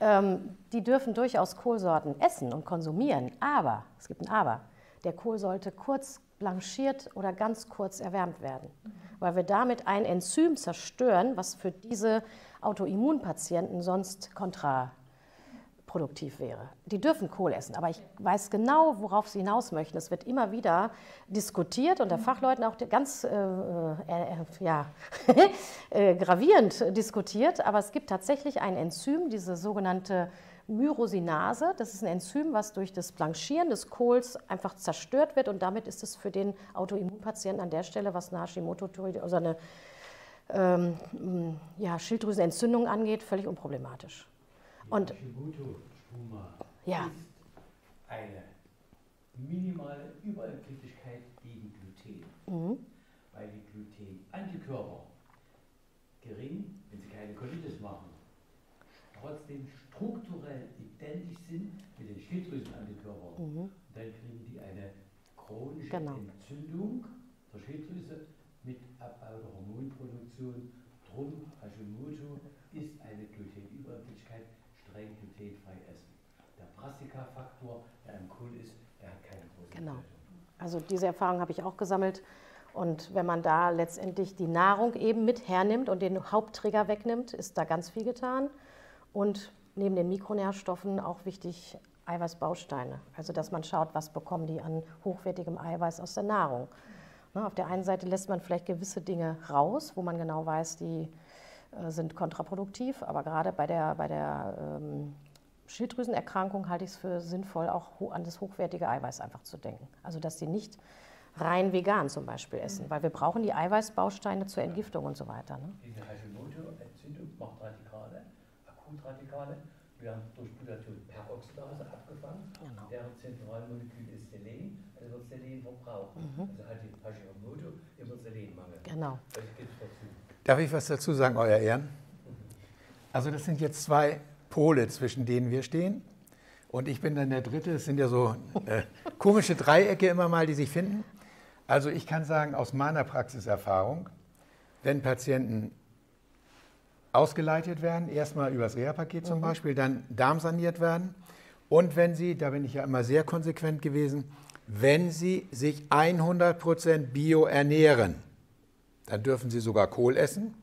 Ähm, die dürfen durchaus Kohlsorten essen und konsumieren, aber, es gibt ein Aber, der Kohl sollte kurz blanchiert oder ganz kurz erwärmt werden, mhm. weil wir damit ein Enzym zerstören, was für diese Autoimmunpatienten sonst kontraproduktiv wäre. Die dürfen Kohl essen, aber ich weiß genau, worauf sie hinaus möchten. Es wird immer wieder diskutiert unter Fachleuten auch ganz äh, äh, ja, äh, gravierend diskutiert, aber es gibt tatsächlich ein Enzym, diese sogenannte Myrosinase. Das ist ein Enzym, was durch das Blanchieren des Kohls einfach zerstört wird und damit ist es für den Autoimmunpatienten an der Stelle, was eine Hashimoto-Thyreoidose, also eine ähm, ja, Schilddrüsenentzündung angeht, völlig unproblematisch. Und ja. eine minimale Überempfindlichkeit gegen Gluten, mhm. weil die Gluten-Antikörper gering, wenn sie keine Colitis machen, trotzdem strukturell identisch sind mit den Schilddrüsenantikörpern. Mhm. dann kriegen die eine chronische genau. Entzündung der Schilddrüse Fettabbau der Hormonproduktion. Drum, Hashimoto ist eine Glutenüberblichkeit, streng glutenfrei essen. Der Brassica-Faktor, der im Kohl ist, der hat keine große Genau. Also diese Erfahrung habe ich auch gesammelt. Und wenn man da letztendlich die Nahrung eben mit hernimmt und den Hauptträger wegnimmt, ist da ganz viel getan. Und neben den Mikronährstoffen auch wichtig Eiweißbausteine. Also dass man schaut, was bekommen die an hochwertigem Eiweiß aus der Nahrung. Ne, auf der einen Seite lässt man vielleicht gewisse Dinge raus, wo man genau weiß, die äh, sind kontraproduktiv, aber gerade bei der, bei der ähm, Schilddrüsenerkrankung halte ich es für sinnvoll, auch an das hochwertige Eiweiß einfach zu denken. Also dass die nicht rein vegan zum Beispiel essen, mhm. weil wir brauchen die Eiweißbausteine zur Entgiftung und so weiter. Ne? Diese Hashimoto-Entzündung macht Radikale, Akutradikale, Wir haben durch Glutathion-Peroxidase abgefangen. Genau. Deren Zentralmolekül ist Selen Musselinverbrauch. Mhm. Also halt die Hashimoto den Musselinmangel. Genau. Darf ich was dazu sagen, Euer Ehren? Mhm. Also das sind jetzt zwei Pole, zwischen denen wir stehen. Und ich bin dann der Dritte. Es sind ja so äh, komische Dreiecke immer mal, die sich finden. Also ich kann sagen, aus meiner Praxiserfahrung, wenn Patienten ausgeleitet werden, erstmal übers Reha-Paket zum mhm. Beispiel, dann darmsaniert werden. Und wenn sie, da bin ich ja immer sehr konsequent gewesen, wenn Sie sich 100% bio ernähren, dann dürfen Sie sogar Kohl essen,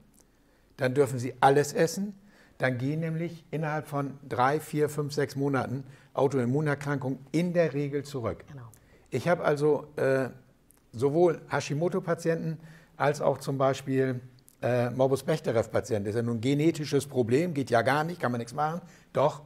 dann dürfen Sie alles essen, dann gehen nämlich innerhalb von drei, vier, fünf, sechs Monaten Autoimmunerkrankungen in der Regel zurück. Genau. Ich habe also äh, sowohl Hashimoto-Patienten als auch zum Beispiel äh, Morbus Bechterew-Patienten. Das ist ja nun ein genetisches Problem, geht ja gar nicht, kann man nichts machen. Doch,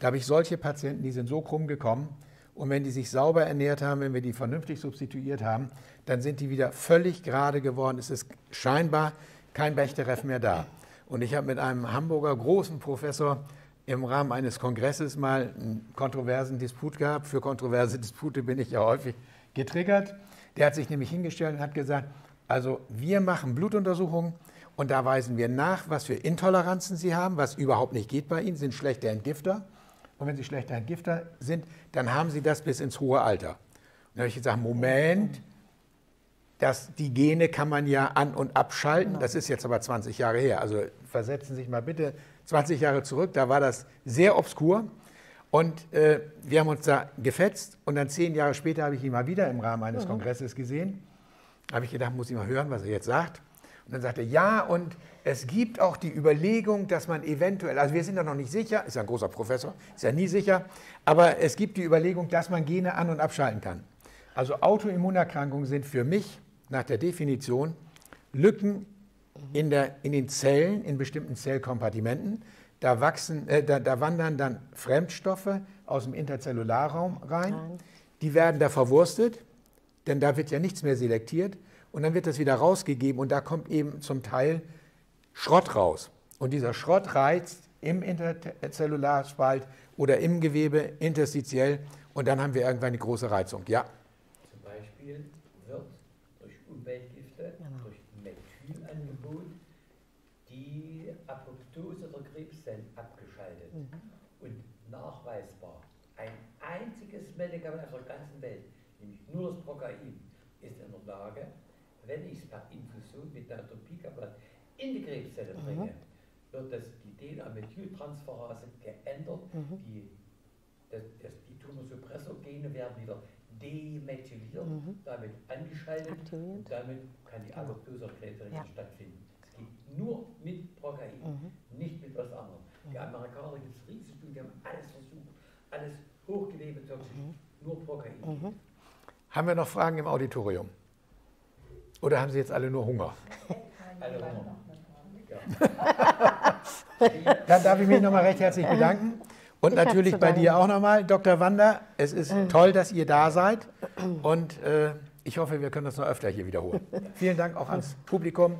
da habe ich solche Patienten, die sind so krumm gekommen, und wenn die sich sauber ernährt haben, wenn wir die vernünftig substituiert haben, dann sind die wieder völlig gerade geworden. Es ist scheinbar kein Bechterew mehr da. Und ich habe mit einem Hamburger großen Professor im Rahmen eines Kongresses mal einen kontroversen Disput gehabt. Für kontroverse Dispute bin ich ja häufig getriggert. Der hat sich nämlich hingestellt und hat gesagt, also wir machen Blutuntersuchungen und da weisen wir nach, was für Intoleranzen sie haben, was überhaupt nicht geht bei ihnen, sind schlechte Entgifter. Und wenn sie schlechte Entgifter sind, dann haben Sie das bis ins hohe Alter. Und dann habe ich gesagt, Moment, das, die Gene kann man ja an- und abschalten. Das ist jetzt aber 20 Jahre her. Also versetzen Sie sich mal bitte 20 Jahre zurück, da war das sehr obskur. Und äh, wir haben uns da gefetzt und dann zehn Jahre später habe ich ihn mal wieder im Rahmen eines mhm. Kongresses gesehen. Da habe ich gedacht, muss ich mal hören, was er jetzt sagt. Und dann sagt er, ja, und es gibt auch die Überlegung, dass man eventuell, also wir sind da noch nicht sicher, ist ja ein großer Professor, ist ja nie sicher, aber es gibt die Überlegung, dass man Gene an- und abschalten kann. Also Autoimmunerkrankungen sind für mich nach der Definition Lücken in, der, in den Zellen, in bestimmten Zellkompartimenten. Da, wachsen, äh, da, da, wandern dann Fremdstoffe aus dem Interzellularraum rein. Die werden da verwurstet, denn da wird ja nichts mehr selektiert und dann wird das wieder rausgegeben und da kommt eben zum Teil Schrott raus. Und dieser Schrott reizt im Interzellularspalt oder im Gewebe interstitiell und dann haben wir irgendwann eine große Reizung. Ja? Zum Beispiel wird durch Umweltgifte, genau. durch Methylangebot die Apoptose der Krebszellen abgeschaltet mhm. und nachweisbar ein einziges Medikament auf der ganzen Welt, nämlich nur das Prokain, ist in der Lage, wenn ich es per Infusion mit der Natropicablat in die Krebszelle mhm. bringe, mhm. wird das, die DNA-Methyltransferase geändert, mhm. die, das, das, die tumorsuppressor werden wieder demethyliert, mhm. damit angeschaltet Aktiviert. und damit kann die Abortuserklärung genau. ja. stattfinden. Es geht nur mit Prokain, mhm. nicht mit was anderem. Die mhm. Amerikaner gibt es Riesenstudien, die haben alles versucht, alles hochgelebene toxisch, nur Prokain. Haben wir noch Fragen im Auditorium? Oder haben Sie jetzt alle nur Hunger? Alle Hunger. Dann darf ich mich nochmal recht herzlich bedanken. Und ich natürlich bei dir auch nochmal, Dr. Wander. Es ist toll, dass ihr da seid. Und äh, ich hoffe, wir können das noch öfter hier wiederholen. Vielen Dank auch ans Publikum.